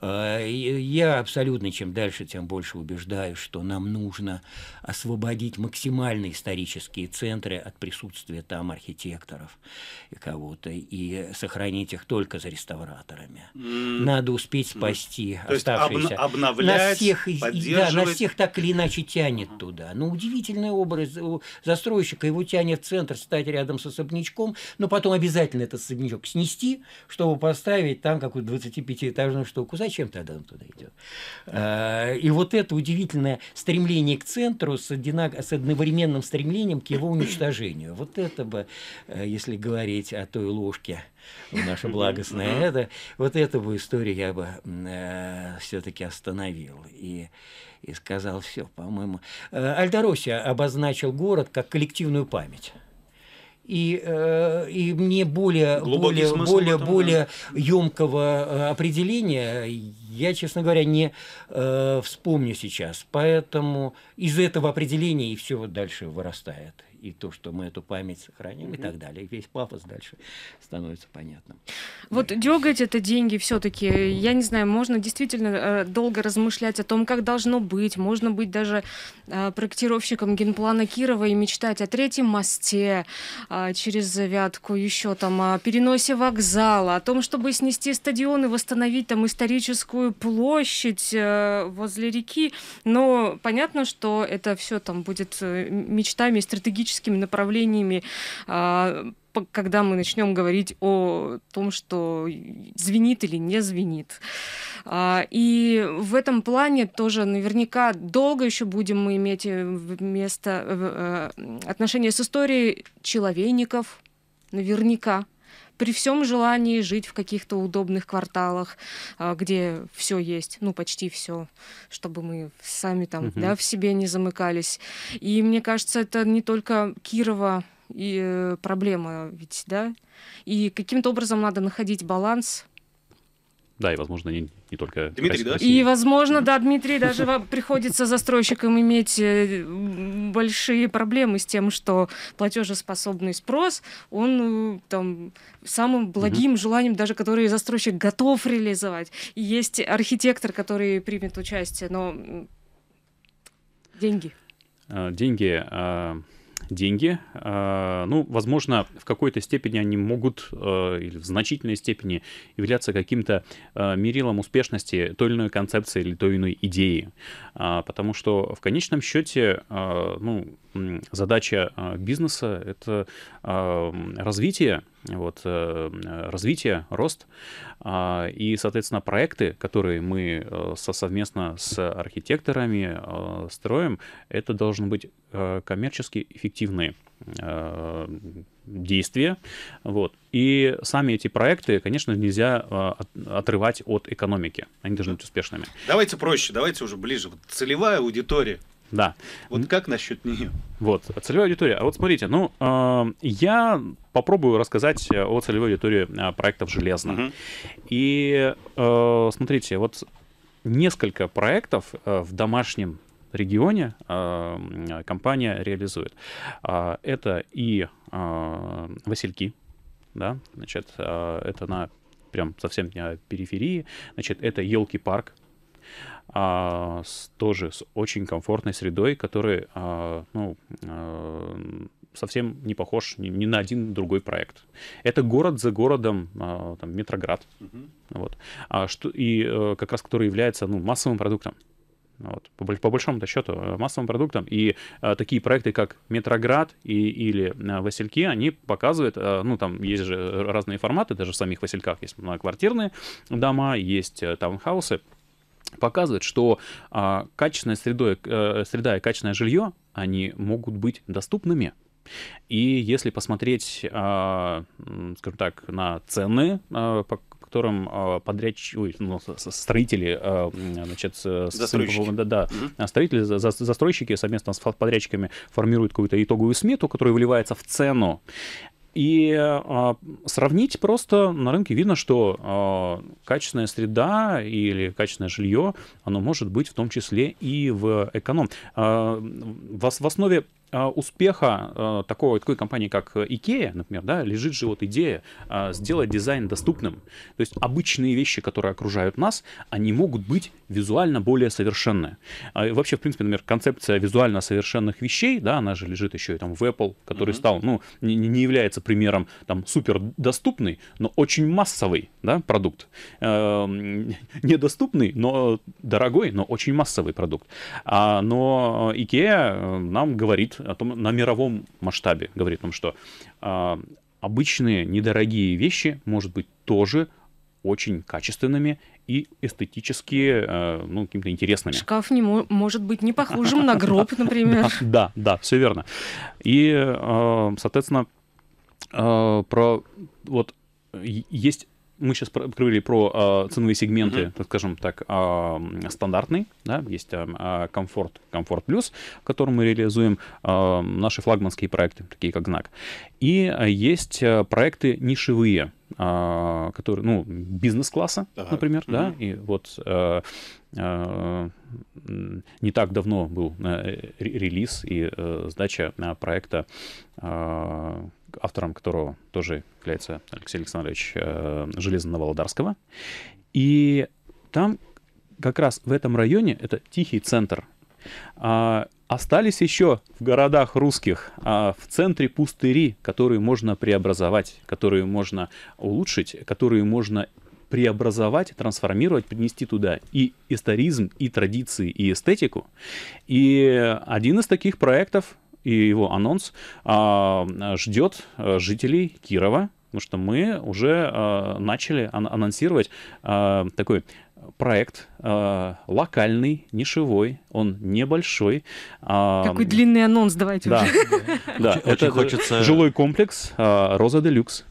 Э, я абсолютно, чем дальше, тем больше убеждаю, что нам нужно освободить максимально исторические центры от присутствия там архитекторов и кого-то, и сохранить их только за реставраторами. Mm. Надо успеть спасти mm. оставшиеся. Обн- обновлять, нас всех, поддерживать. Да, нас всех так или иначе тянет mm. туда. Ну, удивительный образ у застройщика. Его тянет в центр, стать рядом с особнячком, но потом обязательно этот особнячок снести, чтобы поставить там там какую-то 25-этажную штуку. Зачем тогда он туда идет? А, и вот это удивительное стремление к центру с, одинак... с одновременным стремлением к его уничтожению. Вот это бы, э, если говорить о той ложке, наше благостное это, вот эту бы историю я бы э, все-таки остановил и, и сказал все, по-моему. Э, Альдороси обозначил город как коллективную память и, э, и мне более, Глубокий более, более, этом, более да? емкого э, определения я, честно говоря, не э, вспомню сейчас. Поэтому из этого определения и все вот дальше вырастает и то, что мы эту память сохраним mm-hmm. и так далее. весь пафос дальше становится понятным. Вот да. дергать это деньги все-таки, я не знаю, можно действительно э, долго размышлять о том, как должно быть, можно быть даже э, проектировщиком генплана Кирова и мечтать о третьем мосте э, через Завятку, еще там о переносе вокзала, о том, чтобы снести стадион и восстановить там историческую площадь э, возле реки. Но понятно, что это все там будет э, мечтами и стратегическими тематическими направлениями а, когда мы начнем говорить о том, что звенит или не звенит. А, и в этом плане тоже наверняка долго еще будем мы иметь э, место э, э, отношения с историей человейников, наверняка при всем желании жить в каких-то удобных кварталах, а, где все есть, ну почти все, чтобы мы сами там, угу. да, в себе не замыкались. И мне кажется, это не только Кирова и э, проблема ведь, да? И каким-то образом надо находить баланс да, и, возможно, не, не только Дмитрий, да? И, возможно, да, Дмитрий, даже приходится застройщикам иметь э, большие проблемы с тем, что платежеспособный спрос, он э, там самым благим желанием, даже который застройщик готов реализовать. есть архитектор, который примет участие, но деньги. А, деньги а, деньги. А, ну, возможно, в какой-то степени они могут, э, или в значительной степени, являться каким-то э, мерилом успешности той или иной концепции или той или иной идеи. А, потому что в конечном счете, э, ну, задача а, бизнеса — это а, развитие, вот, э, э, развитие, рост. А, и, соответственно, проекты, которые мы э, совместно с архитекторами строим, это должны быть коммерчески эффективные действия. Вот. И сами эти проекты, конечно, нельзя отрывать от экономики. Они должны быть успешными. Давайте проще, давайте уже ближе. целевая аудитория, да. Вот как насчет нее? Вот, целевая аудитория. А вот смотрите, ну, э, я попробую рассказать о целевой аудитории э, проектов «Железно». Угу. И э, смотрите, вот несколько проектов э, в домашнем регионе э, компания реализует. Э, это и э, «Васильки», да, значит, это на прям совсем периферии, значит, это «Елки-парк», а, с, тоже с очень комфортной средой, который а, ну, а, совсем не похож ни, ни на один другой проект. Это город за городом, а, там, Метроград, mm-hmm. вот, а, что, и а, как раз который является ну, массовым продуктом. Вот, по, по большому-то счету э, массовым продуктом. И а, такие проекты, как Метроград и, или а, Васильки, они показывают, а, ну там есть же разные форматы, даже в самих Васильках есть многоквартирные дома, есть а, таунхаусы показывает, что а, качественная среда, э, среда и качественное жилье, они могут быть доступными. И если посмотреть, а, скажем так, на цены, а, по которым а, подрядчики, ой, ну, строители, а, значит, застройщики. да, да, mm-hmm. строители, за, за, застройщики совместно с подрядчиками формируют какую-то итоговую смету, которая выливается в цену. И а, сравнить просто на рынке видно, что а, качественная среда или качественное жилье, оно может быть в том числе и в эконом. А, в, в основе а, успеха а, такого, такой компании, как IKEA, э, например, да, лежит же вот идея а, сделать дизайн доступным. То есть обычные вещи, которые окружают нас, они могут быть визуально более совершенны. И вообще, в принципе, например, концепция визуально совершенных вещей, да, она же лежит еще и там в Apple, который mm-hmm. стал, ну, не, не является примером там супер доступный, но очень массовый, да, продукт. Э, недоступный, но дорогой, но очень массовый продукт. А Но IKEA э, нам говорит, о том, на мировом масштабе говорит о том, что э, обычные недорогие вещи, может быть, тоже очень качественными и эстетически, э, ну, какими-то интересными. Шкаф не может быть не похожим на гроб, например. Да, да, все верно. И, э, соответственно, э, про вот есть мы сейчас говорили про э, ценовые сегменты, mm-hmm. так скажем так, э, стандартный, да, есть э, комфорт, комфорт плюс, в котором мы реализуем э, наши флагманские проекты, такие как знак. И есть проекты нишевые, э, которые, ну, бизнес-класса, uh-huh. например, mm-hmm. да, и вот э, э, не так давно был э, релиз и э, сдача э, проекта. Э, автором которого тоже является Алексей Александрович э, Железно-Володарского. И там как раз в этом районе, это тихий центр, э, остались еще в городах русских э, в центре пустыри, которые можно преобразовать, которые можно улучшить, которые можно преобразовать, трансформировать, принести туда и историзм, и традиции, и эстетику. И один из таких проектов и его анонс а, ждет э, жителей Кирова, потому что мы уже э, начали анонсировать э, такой проект локальный, нишевой, он небольшой. Э, а, Какой длинный анонс, давайте да, уже. Да, это хочется... жилой комплекс э, «Роза Делюкс».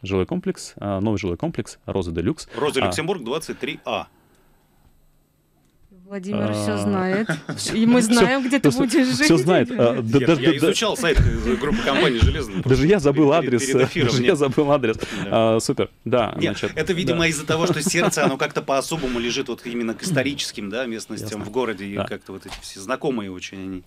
Жилой комплекс, новый жилой комплекс «Роза Делюкс». «Роза а. Люксембург» 23А. Владимир а... все знает. И мы знаем, все, где ты будешь жить. Все знает. А, да, я, даже, я да, изучал сайт группы компаний «Железный». Даже я забыл адрес. Даже я забыл адрес. супер. Да. это, видимо, из-за того, что сердце, оно как-то по-особому лежит вот именно к историческим да, местностям в городе. И как-то вот эти все знакомые очень они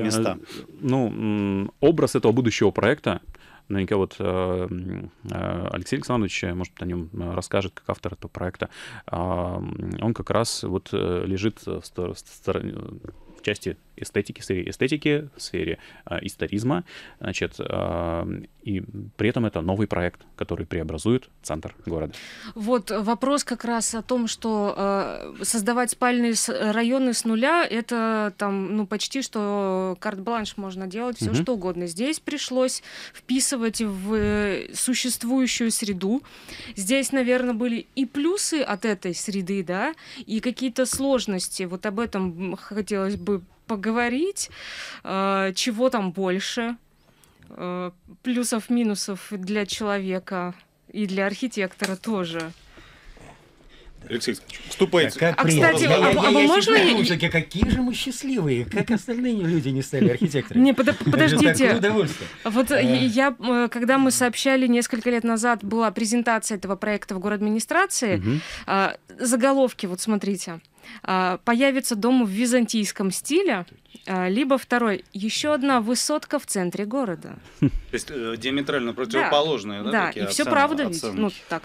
э, места. Ну, образ этого будущего проекта — Наверняка вот эм, э, Алексей Александрович, э, может быть, о нем э, расскажет, как автор этого проекта. Он как раз вот лежит в стороне в части эстетики, в сфере эстетики, в сфере э, историзма, значит, э, и при этом это новый проект, который преобразует центр города. Вот вопрос как раз о том, что э, создавать спальные районы с нуля, это там, ну, почти что карт-бланш можно делать, все угу. что угодно. Здесь пришлось вписывать в э, существующую среду. Здесь, наверное, были и плюсы от этой среды, да, и какие-то сложности. Вот об этом хотелось бы чтобы поговорить, э, чего там больше, э, плюсов, минусов для человека и для архитектора тоже. Алексей, вступайте. Как а, приятно. кстати, а я, а, я, а можно... Музыки, какие же мы счастливые, как остальные люди не стали архитекторами. Не, подождите. Вот э, а. я, когда мы сообщали несколько лет назад, была презентация этого проекта в город администрации, заголовки, вот смотрите. А, появится дом в византийском стиле, а, либо второй, еще одна высотка в центре города. То есть э, диаметрально противоположные, да? Да, и все правда ведь, ну так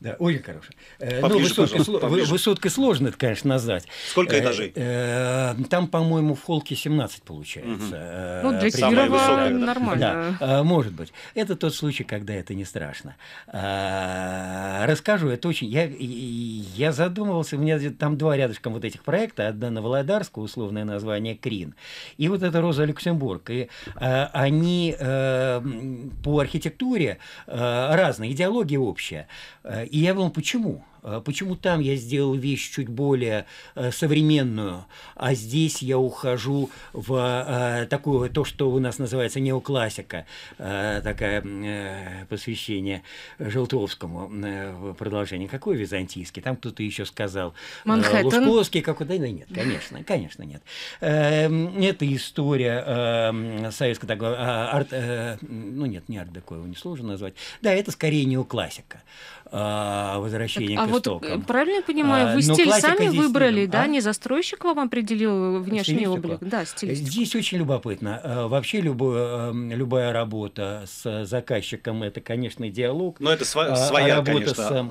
Да, Ольга хорошая. Э, ну, высотка сложно, конечно, назвать. Сколько э, этажей? Там, по-моему, в холке 17 получается. Ну, для Кирова нормально. Да, Может быть. Это тот случай, когда это не страшно. Расскажу, это очень... Я задумывался, у меня там два рядышком вот этих проектов одна на Володарску, условное название Крин, и вот это Роза Люксембург. И э, они э, по архитектуре э, разные, идеология общая. Э, и я думал, почему? Э, почему там я сделал вещь чуть более э, современную, а здесь я ухожу в э, такое то, что у нас называется неоклассика, такое посвящение Желтовскому продолжение. Какой византийский? Там кто-то еще сказал. Манхэттен? Лужковский какой-то. Да нет, конечно, конечно нет. Эм, это история эм, советского такого а, арт... Ну нет, не арт-деко его не сложно назвать. Да, это скорее неоклассика. А, возвращение возвращения так, а к э, истокам. правильно я понимаю, а, вы ну, стиль сами выбрали, а? да? Не застройщик вам определил внешний стилистику? облик? Да, стилистику. Здесь очень любопытно. Э, вообще любое, э, любая работа с заказчиком – это, конечно, диалог. Но это сва- а своя, а работа конечно,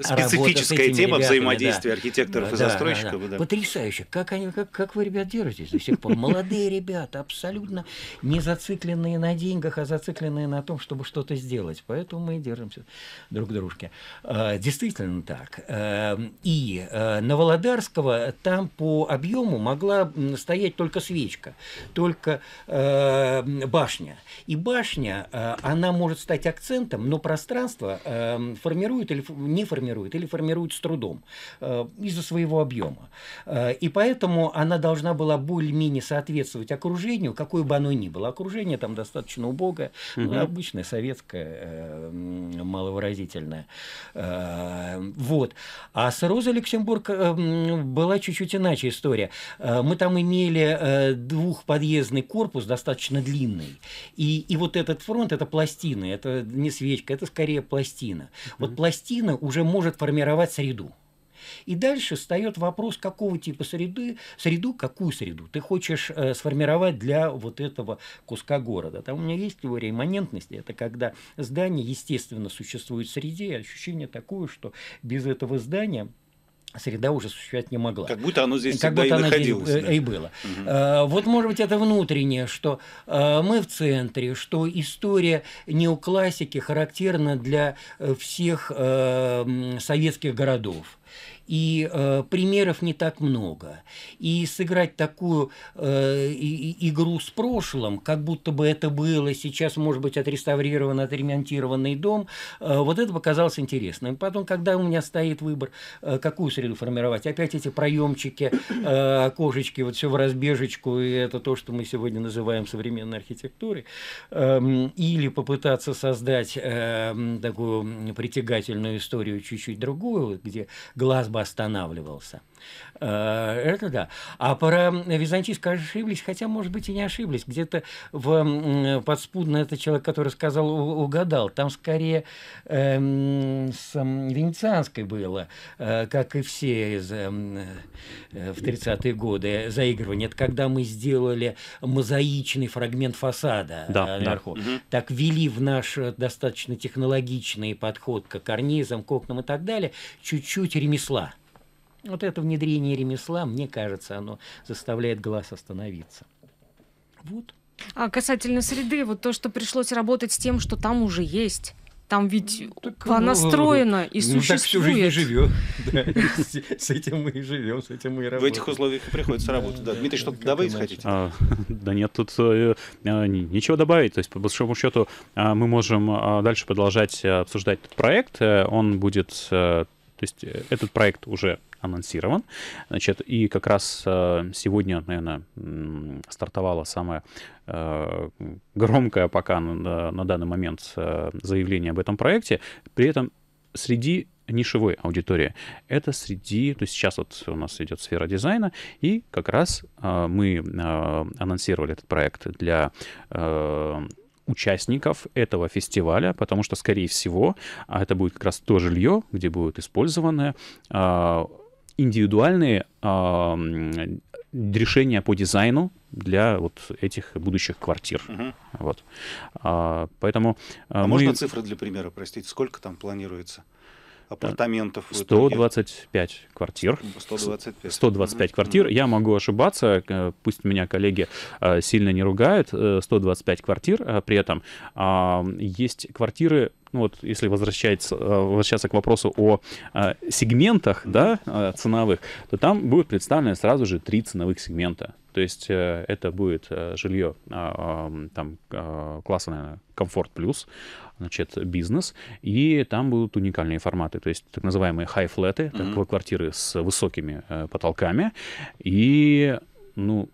с, специфическая с тема ребятами, взаимодействия да. архитекторов да, и застройщиков. Да, да, да. Да. Потрясающе. Как, они, как, как вы, ребят, держитесь до сих пор? Молодые ребята, абсолютно не зацикленные на деньгах, а зацикленные на том, чтобы что-то сделать. Поэтому мы и держимся друг дружки. Володарске. Э, действительно так. Э, и э, на Володарского там по объему могла стоять только свечка, только башня. И башня, она может стать акцентом, но пространство формирует или не формирует, или формирует с трудом из-за своего объема. И поэтому она должна была более-менее соответствовать окружению, какое бы оно ни было. Окружение там достаточно убогое, угу. обычное советское, маловыразительное. Э, вот. А с Розой Люксембург э, была чуть-чуть иначе история. Э, мы там имели двухподъездный корпус, достаточно длинный. И, и вот этот фронт, это пластины, это не свечка, это скорее пластина. Вот пластина уже может формировать среду. И дальше встает вопрос, какого типа среды, среду, какую среду ты хочешь э, сформировать для вот этого куска города. Там у меня есть теория имманентности, это когда здание, естественно, существует в среде, ощущение такое, что без этого здания среда уже существовать не могла. Как будто оно здесь как будто и находилось. Здесь, э, да. И было. Угу. А, вот, может быть, это внутреннее, что а, мы в центре, что история неоклассики характерна для всех а, советских городов и э, примеров не так много. И сыграть такую э, и, игру с прошлым, как будто бы это было сейчас, может быть, отреставрирован, отремонтированный дом, э, вот это показалось интересным. Потом, когда у меня стоит выбор, э, какую среду формировать, опять эти проемчики, э, окошечки, вот все в разбежечку, и это то, что мы сегодня называем современной архитектурой, э, или попытаться создать э, такую притягательную историю чуть-чуть другую, где глаз бы останавливался. Э, это да. А про византийскую ошиблись, хотя, может быть, и не ошиблись. Где-то в подспудно этот человек, который сказал, угадал. Там скорее э, с венецианской было, э, как и все из, эм, э, в 30-е годы э, заигрывание. Это когда мы сделали мозаичный фрагмент фасада да, э, наверху. Да. Так ввели в наш достаточно технологичный подход к карнизам, к окнам и так далее чуть-чуть ремесла. Вот это внедрение ремесла, мне кажется, оно заставляет глаз остановиться. Вот. А касательно среды, вот то, что пришлось работать с тем, что там уже есть. Там ведь ну, ну, понастроено ну, и существует. Ну, так всю жизнь и живет. Да. С, этим мы и живем, с этим мы и работаем. В этих условиях и приходится работать. Дмитрий, что-то добавить хотите? А, да нет, тут э, э, ничего добавить. То есть, по большому счету, а, мы можем а, дальше продолжать э, обсуждать этот проект. Он будет то есть э, этот проект уже анонсирован. Значит, и как раз э, сегодня, наверное, стартовала самая э, громкая пока на, данный момент заявление об этом проекте. При этом среди нишевой аудитории. Это среди, то есть сейчас вот у нас идет сфера дизайна, и как раз э, мы э, анонсировали этот проект для э, участников этого фестиваля, потому что, скорее всего, а, это будет как раз то жилье, где будут использованы а, индивидуальные а, решения по дизайну для вот этих будущих квартир. Угу. Вот. А, поэтому а мы... можно цифры для примера, простите, сколько там планируется? апартаментов. 125 квартир. 125. 125 квартир. Я могу ошибаться, э, пусть меня коллеги э, сильно не ругают. 125 э, квартир при этом. А, есть квартиры ну вот если возвращаться, возвращаться к вопросу о сегментах, да, ценовых, то там будет представлено сразу же три ценовых сегмента. То есть э, это будет э, жилье а, там а, класса, наверное, комфорт плюс, значит, бизнес, и там будут уникальные форматы, то есть так называемые хай-флеты, mm-hmm. квартиры с высокими э, потолками, и ну,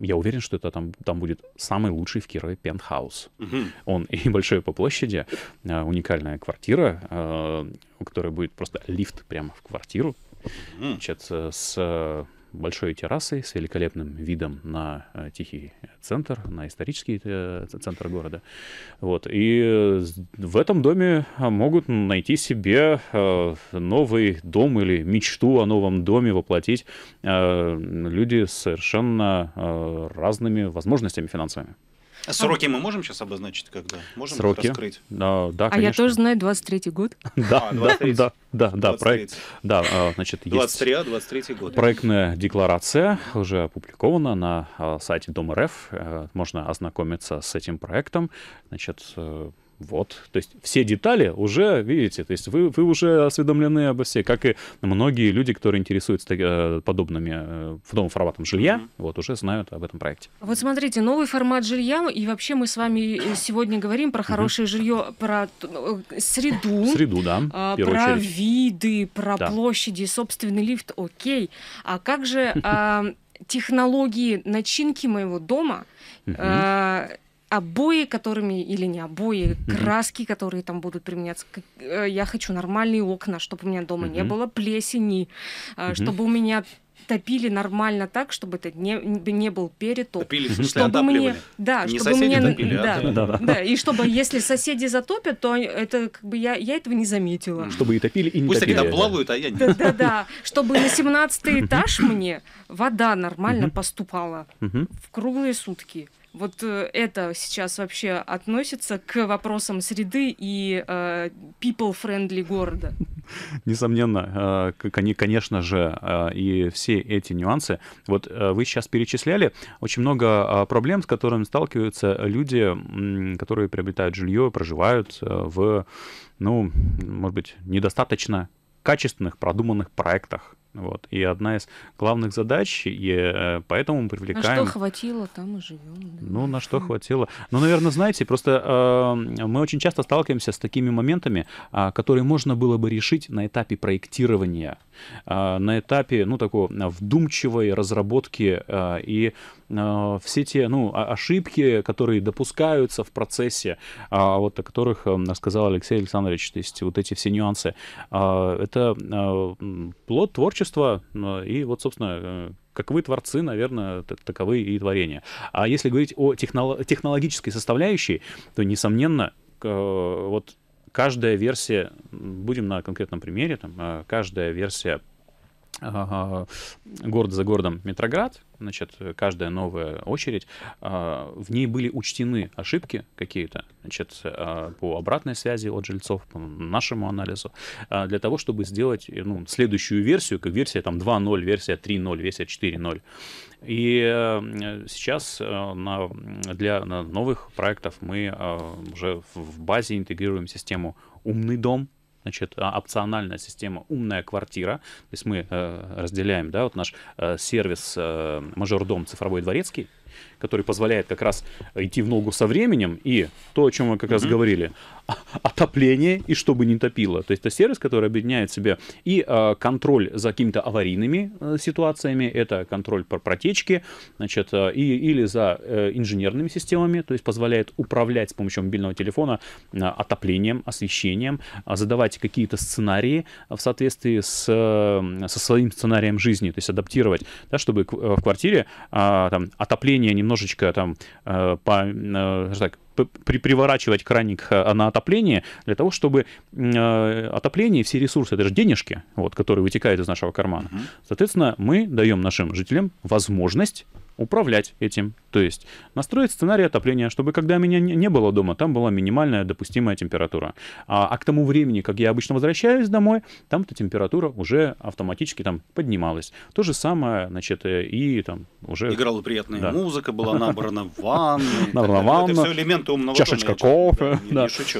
я уверен, что это там, там будет самый лучший в Кирове пентхаус. Угу. Он и большой по площади, а, уникальная квартира, у которой будет просто лифт прямо в квартиру, значит, с большой террасой с великолепным видом на э, тихий центр, на исторический э, центр города. Вот. И э, в этом доме могут найти себе новый дом или мечту о новом доме воплотить люди с совершенно разными возможностями финансовыми. Сроки мы можем сейчас обозначить, когда? Можем Сроки? раскрыть? Да, да, конечно. А я тоже знаю 23-й год. Да, да, да, да, да, проект. Да, значит, есть... 23 23 год. Проектная декларация уже опубликована на сайте Дом РФ. Можно ознакомиться с этим проектом. Значит, вот, то есть все детали уже видите, то есть вы, вы уже осведомлены обо всей, как и многие люди, которые интересуются э, подобными э, новым форматом жилья, вот уже знают об этом проекте. А вот смотрите, новый формат жилья, и вообще мы с вами э, сегодня говорим про хорошее жилье, про среду, среду да, а, про очередь. виды, про да. площади, собственный лифт, окей. А как же а, технологии начинки моего дома? Uh-huh обои, которыми или не обои, краски, которые там будут применяться. Э, я хочу нормальные окна, чтобы у меня дома не было плесени, э, чтобы у меня топили нормально так, чтобы это не, не был перетоп. Топили, в смысле, чтобы мне, да, не чтобы мне, топили, да, а да, да, и чтобы если соседи затопят, то это как бы я, я этого не заметила. Чтобы и топили, и не Пусть топили. Пусть они там плавают, а я не. Да, да, да. Чтобы на 17 этаж мне вода нормально поступала в круглые сутки. Вот э, это сейчас вообще относится к вопросам среды и э, people-friendly города. Несомненно, э, конечно же, э, и все эти нюансы. Вот вы сейчас перечисляли очень много проблем, с которыми сталкиваются люди, которые приобретают жилье, проживают в, ну, может быть, недостаточно качественных, продуманных проектах вот. И одна из главных задач, и э, поэтому мы привлекаем... На что хватило, там и живем. Да. Ну, на что хватило. Ну, наверное, знаете, просто э, мы очень часто сталкиваемся с такими моментами, э, которые можно было бы решить на этапе проектирования, э, на этапе, ну, такого вдумчивой разработки э, и Э, все те ну, ошибки, которые допускаются в процессе, а, вот о которых э, сказал Алексей Александрович, то есть вот эти все нюансы, а, это э, плод творчества и вот, собственно, как вы творцы, наверное, таковы и творения. А если говорить о технолог технологической составляющей, то, несомненно, вот каждая версия, будем на конкретном примере, там, каждая версия город за городом Метроград, значит, каждая новая очередь, а, в ней были учтены ошибки какие-то, значит, а, по обратной связи от жильцов, по нашему анализу, а, для того, чтобы сделать э, ну, следующую версию, как версия там 2.0, версия 3.0, версия 4.0. И э, сейчас э, на, для на новых проектов мы уже в базе интегрируем систему «Умный дом», значит, а, опциональная система «Умная квартира». То есть мы э, разделяем, да, вот наш э, сервис э, «Мажордом цифровой дворецкий», который позволяет как раз э, идти в ногу со временем, и то, о чем мы как mm-hmm. раз говорили, отопление и чтобы не топило. То есть это сервис, который объединяет в себе и э, контроль за какими-то аварийными э, ситуациями, это контроль по протечке, значит, э, и, или за э, инженерными системами, то есть позволяет управлять с помощью мобильного телефона э, отоплением, освещением, э, задавать какие-то сценарии в соответствии с, э, со своим сценарием жизни, то есть адаптировать, да, чтобы э, в квартире э, там, отопление немного немножечко там э, по, э, так, при приворачивать краник э, на отопление для того, чтобы э, отопление и все ресурсы, это же денежки, вот, которые вытекают из нашего кармана. Соответственно, мы даем нашим жителям возможность управлять этим. То есть настроить сценарий отопления, чтобы когда меня не было дома, там была минимальная допустимая температура. А, а к тому времени, как я обычно возвращаюсь домой, там-то температура уже автоматически там поднималась. То же самое, значит, э, и там уже... Играла приятная да. музыка, была набрана ванна. Набрана ванна. Это все элемент инструменты умного Чашечка дома. кофе. Я, да, да. Не шучу.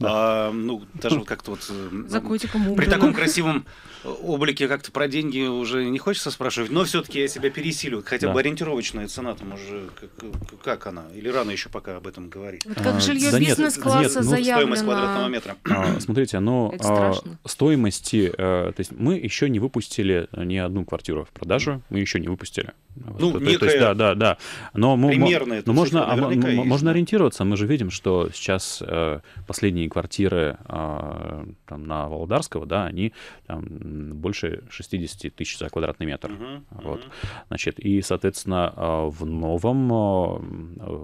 Да. А, ну, даже вот как-то вот... Э, За котиком При таком красивом э, облике как-то про деньги уже не хочется спрашивать, но все-таки я себя пересилю. Хотя да. бы ориентировочная цена там уже... Как, э, как она? Или рано еще пока об этом говорить? Вот как а, жилье да бизнес-класса ну, заявлено. Стоимость квадратного метра. А, смотрите, но а, стоимости... А, то есть мы еще не выпустили ни одну квартиру в продажу, мы еще не выпустили. Ну, вот, некая... то есть, да, да, да. Но, мы, примерно но можно, а, есть, можно да. ориентироваться что мы же видим, что сейчас э, последние квартиры э, там, на Володарского, да, они там, больше 60 тысяч за квадратный метр. Uh-huh, вот. uh-huh. Значит, и, соответственно, э, в, новом, э,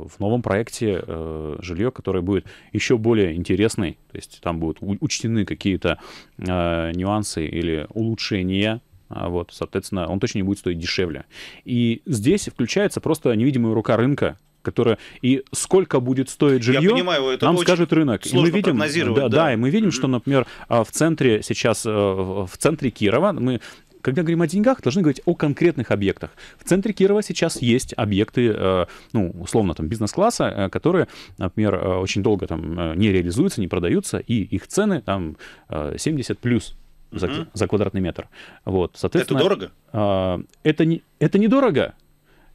в новом проекте э, жилье, которое будет еще более интересный, то есть там будут учтены какие-то э, нюансы или улучшения а вот, соответственно, он точно не будет стоить дешевле. И здесь включается просто невидимая рука рынка, которая и сколько будет стоить жилье, Я понимаю, это нам скажет рынок. И мы видим, да, да, да, и мы видим, что, например, а, в центре сейчас э, в центре Кирова мы когда говорим о деньгах, должны говорить о конкретных объектах. В центре Кирова сейчас есть объекты, э, ну, условно, там, бизнес-класса, э, которые, например, очень долго там не реализуются, не продаются, и их цены там 70 плюс за, угу. за квадратный метр. Вот, соответственно, это дорого? А, это, не, это недорого.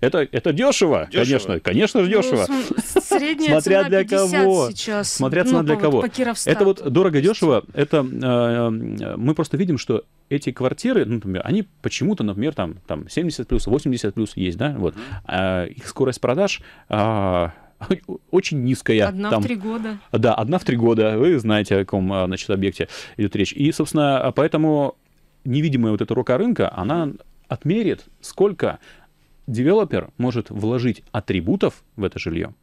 Это, это дешево, дешево, конечно, конечно же ну, дешево. Ну, средняя Смотря цена для кого. Сейчас. Смотря ну, цена для кого. По это вот дорого дешево. Это э, э, мы просто видим, что эти квартиры, ну, например, они почему-то, например, там, там 70 плюс, 80 плюс есть, да, вот. Э, их скорость продаж э, очень низкая. Одна там, в три года. Да, одна в три года. Вы знаете, о каком а, значит, объекте идет речь. И, собственно, поэтому невидимая вот эта рука рынка, она отмерит, сколько девелопер может вложить атрибутов в это жилье,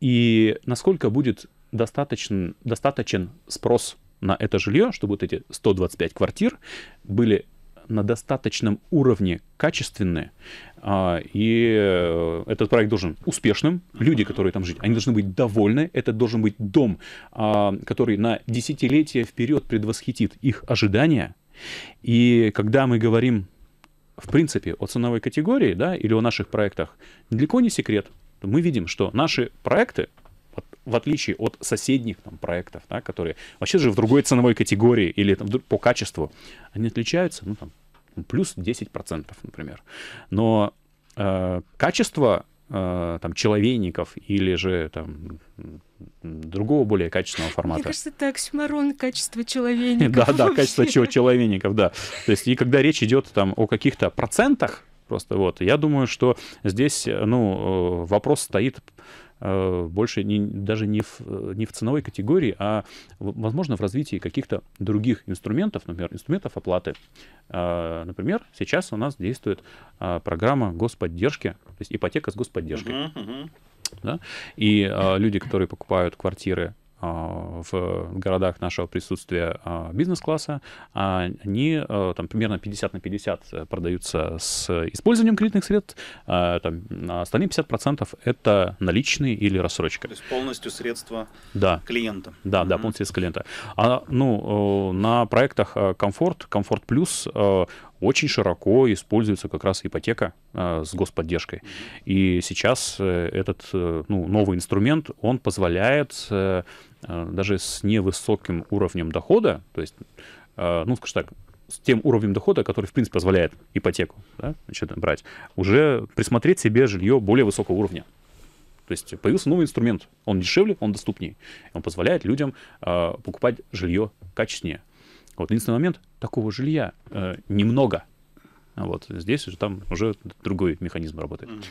и насколько будет достаточен, достаточен спрос на это жилье, чтобы вот эти 125 квартир были на достаточном уровне качественные, а, и э, этот проект должен успешным, люди, которые там жить, они должны быть довольны, это должен быть дом, а, который на десятилетия вперед предвосхитит их ожидания, и когда мы говорим в принципе, о ценовой категории, да, или о наших проектах, далеко не секрет. Мы видим, что наши проекты, в отличие от соседних там, проектов, да, которые вообще же в другой ценовой категории или там, по качеству, они отличаются, ну, там, ну, плюс 10%, например. Но э, качество э, там, человейников или же там, другого, более качественного формата. Мне кажется, это оксюмарон качества человеников. Да, да, качество человеников, да. То есть, и когда речь идет там о каких-то процентах, просто вот, я думаю, что здесь, ну, э, вопрос стоит э, больше не, даже не в, не в ценовой категории, а, возможно, в развитии каких-то других инструментов, например, инструментов оплаты. Э, например, сейчас у нас действует программа господдержки, то есть ипотека с господдержкой. Uh-huh, uh-huh. Да? И э, люди, которые покупают квартиры а, в городах нашего присутствия а, бизнес-класса, они там примерно 50 на 50 э, продаются с использованием кредитных средств, там, остальные 50% это наличные или рассрочка. То есть полностью средства да. клиента. Да, mm-hmm. да, полностью средства клиента. А, ну, э, на проектах э, комфорт, комфорт плюс очень широко используется как раз ипотека а, с господдержкой. И сейчас э, этот э, ну, новый инструмент, он позволяет э, даже с невысоким уровнем дохода, то есть, ну, скажем так, с тем уровнем дохода, который, в принципе, позволяет ипотеку да, значит, брать, уже присмотреть себе жилье более высокого уровня. То есть появился новый инструмент. Он дешевле, он доступнее. Он позволяет людям э, покупать жилье качественнее. Вот единственный момент, такого жилья э, немного. А вот здесь уже там уже другой механизм работает. Mm-hmm.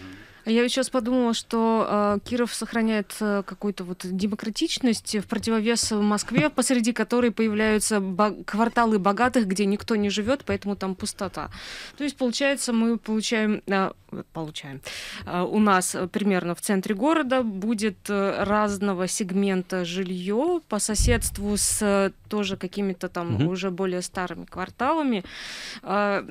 Я сейчас подумала, что э, Киров сохраняет э, какую-то вот демократичность в противовес Москве, посреди которой появляются бо- кварталы богатых, где никто не живет, поэтому там пустота. То есть, получается, мы получаем, э, получаем, э, у нас примерно в центре города будет э, разного сегмента жилье по соседству с э, тоже какими-то там угу. уже более старыми кварталами. Э,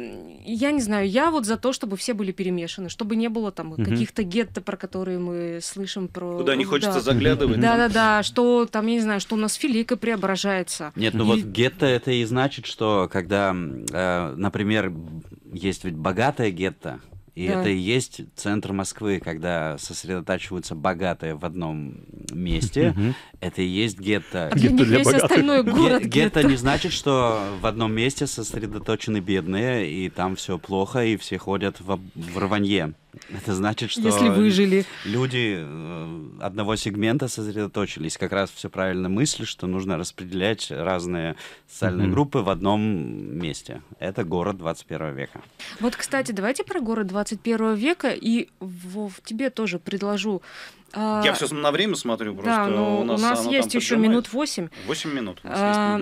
я не знаю, я вот за то, чтобы все были перемешаны, чтобы не было там угу каких-то гетто, про которые мы слышим, про... Куда не хочется да. заглядывать. Да-да-да, что там, я не знаю, что у нас Филика преображается. Нет, ну и... вот гетто это и значит, что когда, э, например, есть ведь богатое гетто, и да. это и есть центр Москвы, когда сосредотачиваются богатые в одном месте. Это и есть гетто. А гетто для богатых. гетто. гетто не значит, что в одном месте сосредоточены бедные, и там все плохо, и все ходят в, в рванье. Это значит, что если выжили. люди э, одного сегмента сосредоточились, как раз все правильно мысли, что нужно распределять разные социальные mm-hmm. группы в одном месте. Это город 21 века. Вот, кстати, давайте про город 21 века, и Вов, тебе тоже предложу а, Я все на время смотрю, просто да, ну, у нас, у нас есть еще минут 8. 8 минут. А,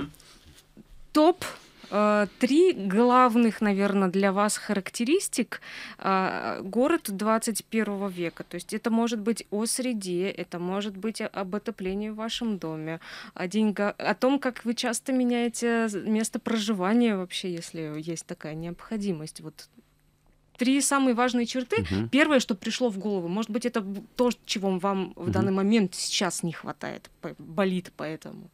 топ Э, три главных, наверное, для вас характеристик э, город 21 века. То есть это может быть о среде, это может быть об отоплении в вашем доме, о, деньгах, о том, как вы часто меняете место проживания вообще, если есть такая необходимость. Вот три самые важные черты. Угу. Первое, что пришло в голову, может быть, это то, чего вам в угу. данный момент сейчас не хватает, болит поэтому.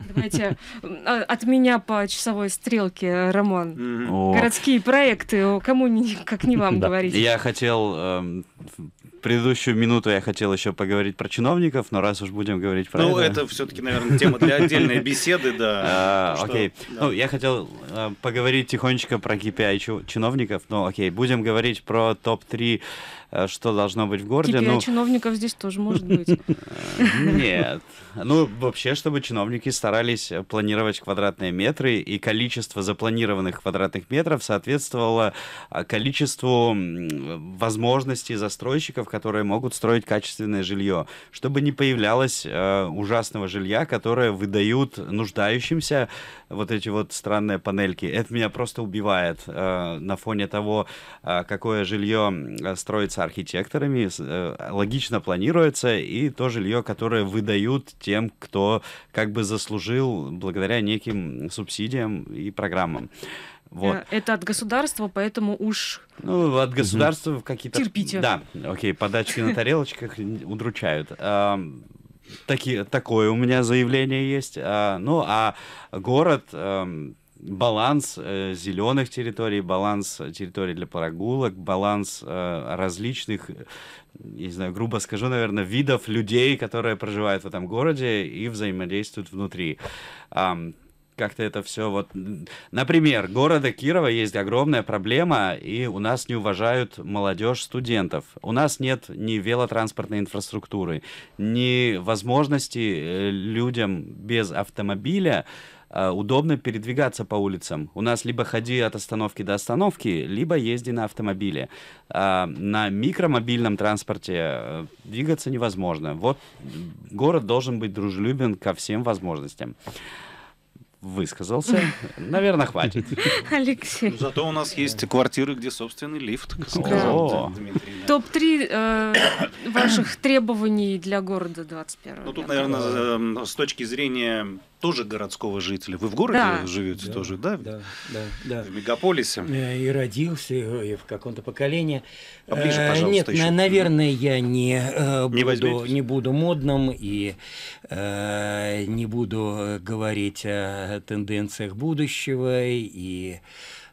Давайте а, от меня по часовой стрелке, Роман. Городские проекты, кому как не вам говорить. Я хотел эм, предыдущую минуту я хотел еще поговорить про чиновников, но раз уж будем говорить про ну, это... это все-таки, наверное, тема для отдельной беседы, да. А, окей. Ну, я хотел э, поговорить тихонечко про KPI чиновников, но окей, будем говорить про топ-3 Э, что должно быть в городе. Теперь ну... чиновников здесь тоже может быть. Нет. Ну, вообще, чтобы чиновники старались планировать квадратные метры, и количество запланированных квадратных метров соответствовало а, количеству возможностей застройщиков, которые могут строить качественное жилье, чтобы не появлялось э, ужасного жилья, которое выдают нуждающимся вот эти вот странные панельки. Это меня просто убивает э, на фоне того, какое жилье строится архитекторами, э, логично планируется, и то жилье, которое выдают тем, кто как бы заслужил благодаря неким субсидиям и программам. Э, вот. Это от государства, поэтому уж... Ну, от государства угу. какие-то... Терпите. Да, окей, подачки на тарелочках удручают. такое у меня заявление есть. А, ну, а город баланс э, зеленых территорий, баланс э, территорий для прогулок, баланс э, различных, не знаю, грубо скажу, наверное, видов людей, которые проживают в этом городе и взаимодействуют внутри. Um, как-то это все вот... Например, города Кирова есть огромная проблема, и у нас не уважают молодежь студентов. У нас нет ни велотранспортной инфраструктуры, ни возможности э, людям без автомобиля Э, удобно передвигаться по улицам. У нас либо ходи от остановки до остановки, либо езди на автомобиле. А, на микромобильном транспорте э, двигаться невозможно. Вот город должен быть дружелюбен ко всем возможностям высказался. Наверное, хватит. Алексей. Ну, зато у нас есть квартиры, где собственный лифт. Да. Топ-3 э, ваших требований для города 21 Ну, тут, наверное, с точки зрения тоже городского жителя. Вы в городе да. живете да, тоже, да? Да, да, да. В мегаполисе. Э, и родился, э, и в каком-то поколении. Поближе, э, пожалуйста, Нет, еще. наверное, я не, не, буду, не буду модным и э, не буду говорить о тенденциях будущего и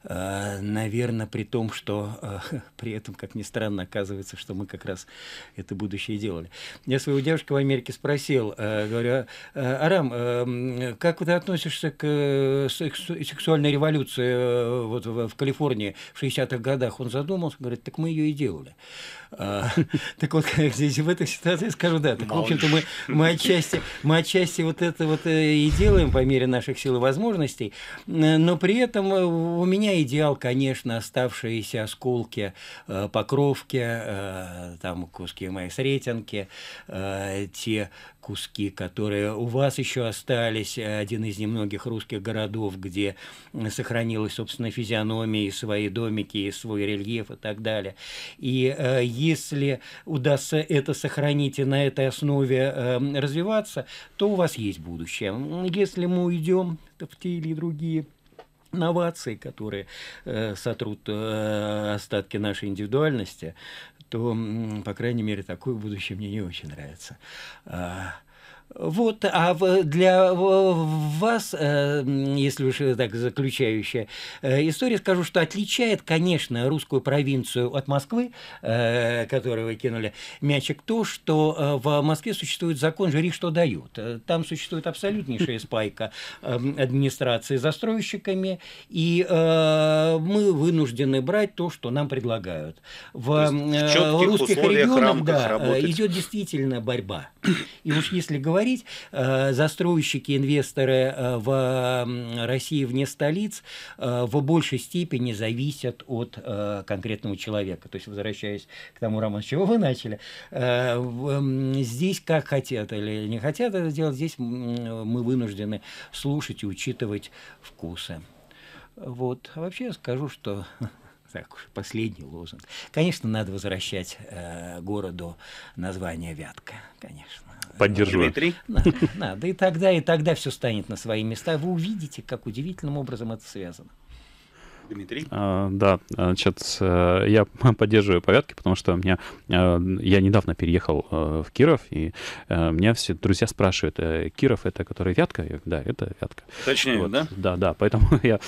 Э, наверное, при том, что э, при этом, как ни странно, оказывается, что мы как раз это будущее делали. Я своего девушку в Америке спросил, э, говорю, «А, Арам, как ты относишься к сексуальной революции вот в Калифорнии в 60-х годах? Он задумался, говорит, так мы ее и делали. А, так вот, здесь в этой ситуации скажу, да, так, в общем-то, мы, мы, отчасти, мы отчасти вот это вот э, и делаем по мере наших сил и возможностей, но при этом э, у меня идеал, конечно, оставшиеся осколки э, покровки, там куски моей сретенки, те куски, которые у вас еще остались. Э, один из немногих русских городов, где сохранилась, собственно, физиономия и свои домики, и свой рельеф и так далее. И э, если удастся это сохранить и на этой основе э, развиваться, то у вас есть будущее. Если мы уйдем в те или другие новации, которые э, сотрут э, остатки нашей индивидуальности, то, по крайней мере, такое будущее мне не очень нравится. А, вот, а для вас, э, если уж так заключающая э, история, скажу, что отличает, конечно, русскую провинцию от Москвы, э, которую вы кинули мячик, то, что в Москве существует закон «Жри, что дают». Там существует абсолютнейшая спайка эм, администрации застройщиками, и мы вынуждены брать то, что нам предлагают. В, в русских регионах да, идет действительно борьба. И уж если говорить говорить. Э, застройщики, инвесторы э, в России вне столиц э, в большей степени зависят от конкретного человека. То есть, возвращаясь к тому, Роман, с чего вы начали, здесь как хотят или не хотят это делать, здесь мы вынуждены слушать и учитывать вкусы. Вот. А вообще я скажу, что так, последний лозунг. Конечно, надо возвращать э, городу название Вятка, конечно. Поддерживаю. Надо и тогда, и тогда все станет на свои места. Вы увидите, как удивительным образом это связано. Дмитрий? А, да, значит, э, я поддерживаю порядки, потому что у меня, э, я недавно переехал э, в Киров, и меня все друзья спрашивают, Киров это который Вятка? Я говорю, да, это Вятка. Точнее, вот, да? Да, да, поэтому я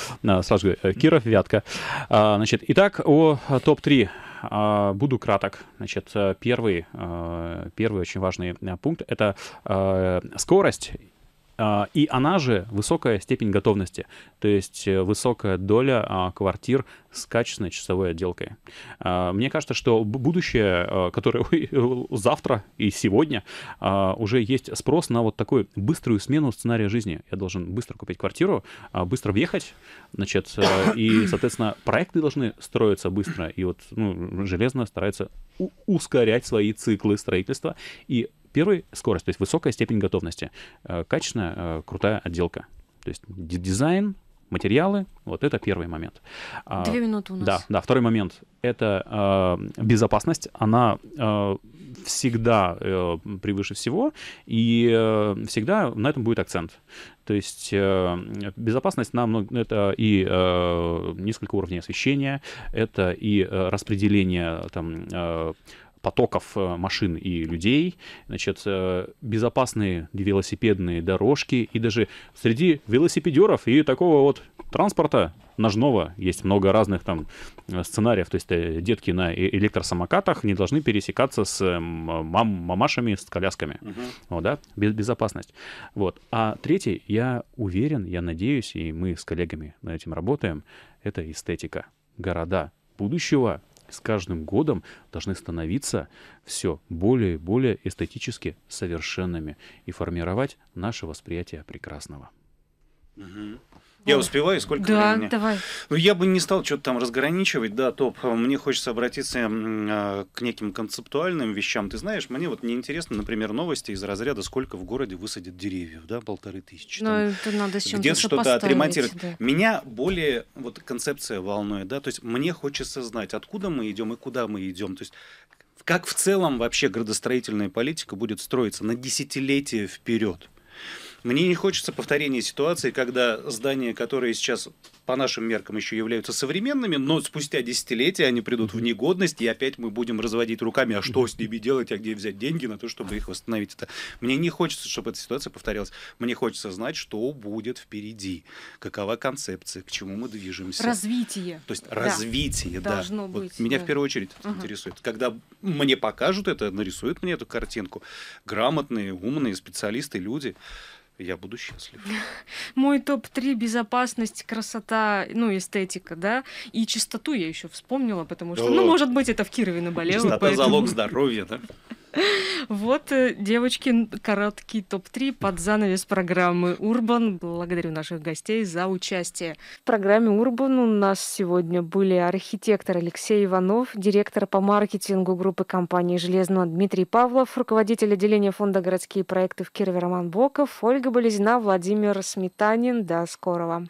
сразу говорю, Киров, Вятка. А, значит, итак, о топ-3 а, буду краток. Значит, э, первый, э, первый очень важный э, пункт — это скорость а, и она же высокая степень готовности, то есть э, высокая доля а, квартир с качественной часовой отделкой. А, мне кажется, что будущее, которое э, завтра и сегодня, уже есть спрос на вот такую быструю смену сценария жизни. Я должен быстро купить квартиру, быстро въехать, значит, э, и, соответственно, проекты должны строиться быстро. И вот ну, железно старается ускорять свои циклы строительства и Первый — скорость, то есть высокая степень готовности. Э, качественная, э, крутая отделка. То есть дизайн, материалы, вот это первый момент. А, Две минуты у нас. Да, да. Второй момент — это э, безопасность. Она всегда превыше всего, и всегда на этом будет акцент. То есть э, безопасность нам это и э, несколько уровней освещения, это и э, распределение там э, потоков э, машин и людей, значит, э, безопасные велосипедные дорожки, и даже среди велосипедеров и такого вот транспорта ножного есть много разных там э, сценариев, то есть детки на электросамокатах не должны пересекаться с эм, мам мамашами, с колясками, угу. вот, да, безопасность. Вот. А третий, я уверен, я надеюсь, и мы с коллегами над этим работаем, это эстетика города будущего с каждым годом должны становиться все более и более эстетически совершенными и формировать наше восприятие прекрасного. Угу. Я успеваю, сколько да, времени? давай. Ну, я бы не стал что-то там разграничивать, да, топ. Мне хочется обратиться а, к неким концептуальным вещам. Ты знаешь, мне вот неинтересно, например, новости из разряда, сколько в городе высадят деревьев, да, полторы тысячи. Ну, это надо с Где-то что-то отремонтировать. Да. Меня более вот концепция волнует, да, то есть мне хочется знать, откуда мы идем и куда мы идем. То есть как в целом вообще градостроительная политика будет строиться на десятилетия вперед. Мне не хочется повторения ситуации, когда здание, которое сейчас по нашим меркам еще являются современными, но спустя десятилетия они придут в негодность, и опять мы будем разводить руками, а что с ними делать, а где взять деньги на то, чтобы их восстановить. Это... Мне не хочется, чтобы эта ситуация повторялась. Мне хочется знать, что будет впереди, какова концепция, к чему мы движемся. Развитие. То есть да. развитие, да. Должно вот быть. Меня да. в первую очередь это угу. интересует. Когда мне покажут это, нарисуют мне эту картинку, грамотные, умные специалисты, люди, я буду счастлив. Мой топ-3 – безопасность, красота чистота, ну, эстетика, да, и чистоту я еще вспомнила, потому что, ну, может быть, это в Кирове наболело. Чистота поэтому... залог здоровья, да? Вот, э, девочки, короткий топ-3 под занавес программы «Урбан». Благодарю наших гостей за участие. В программе «Урбан» у нас сегодня были архитектор Алексей Иванов, директор по маркетингу группы компании Железно Дмитрий Павлов, руководитель отделения фонда «Городские проекты» в Кирове Роман Боков, Ольга Болезина, Владимир Сметанин. До скорого!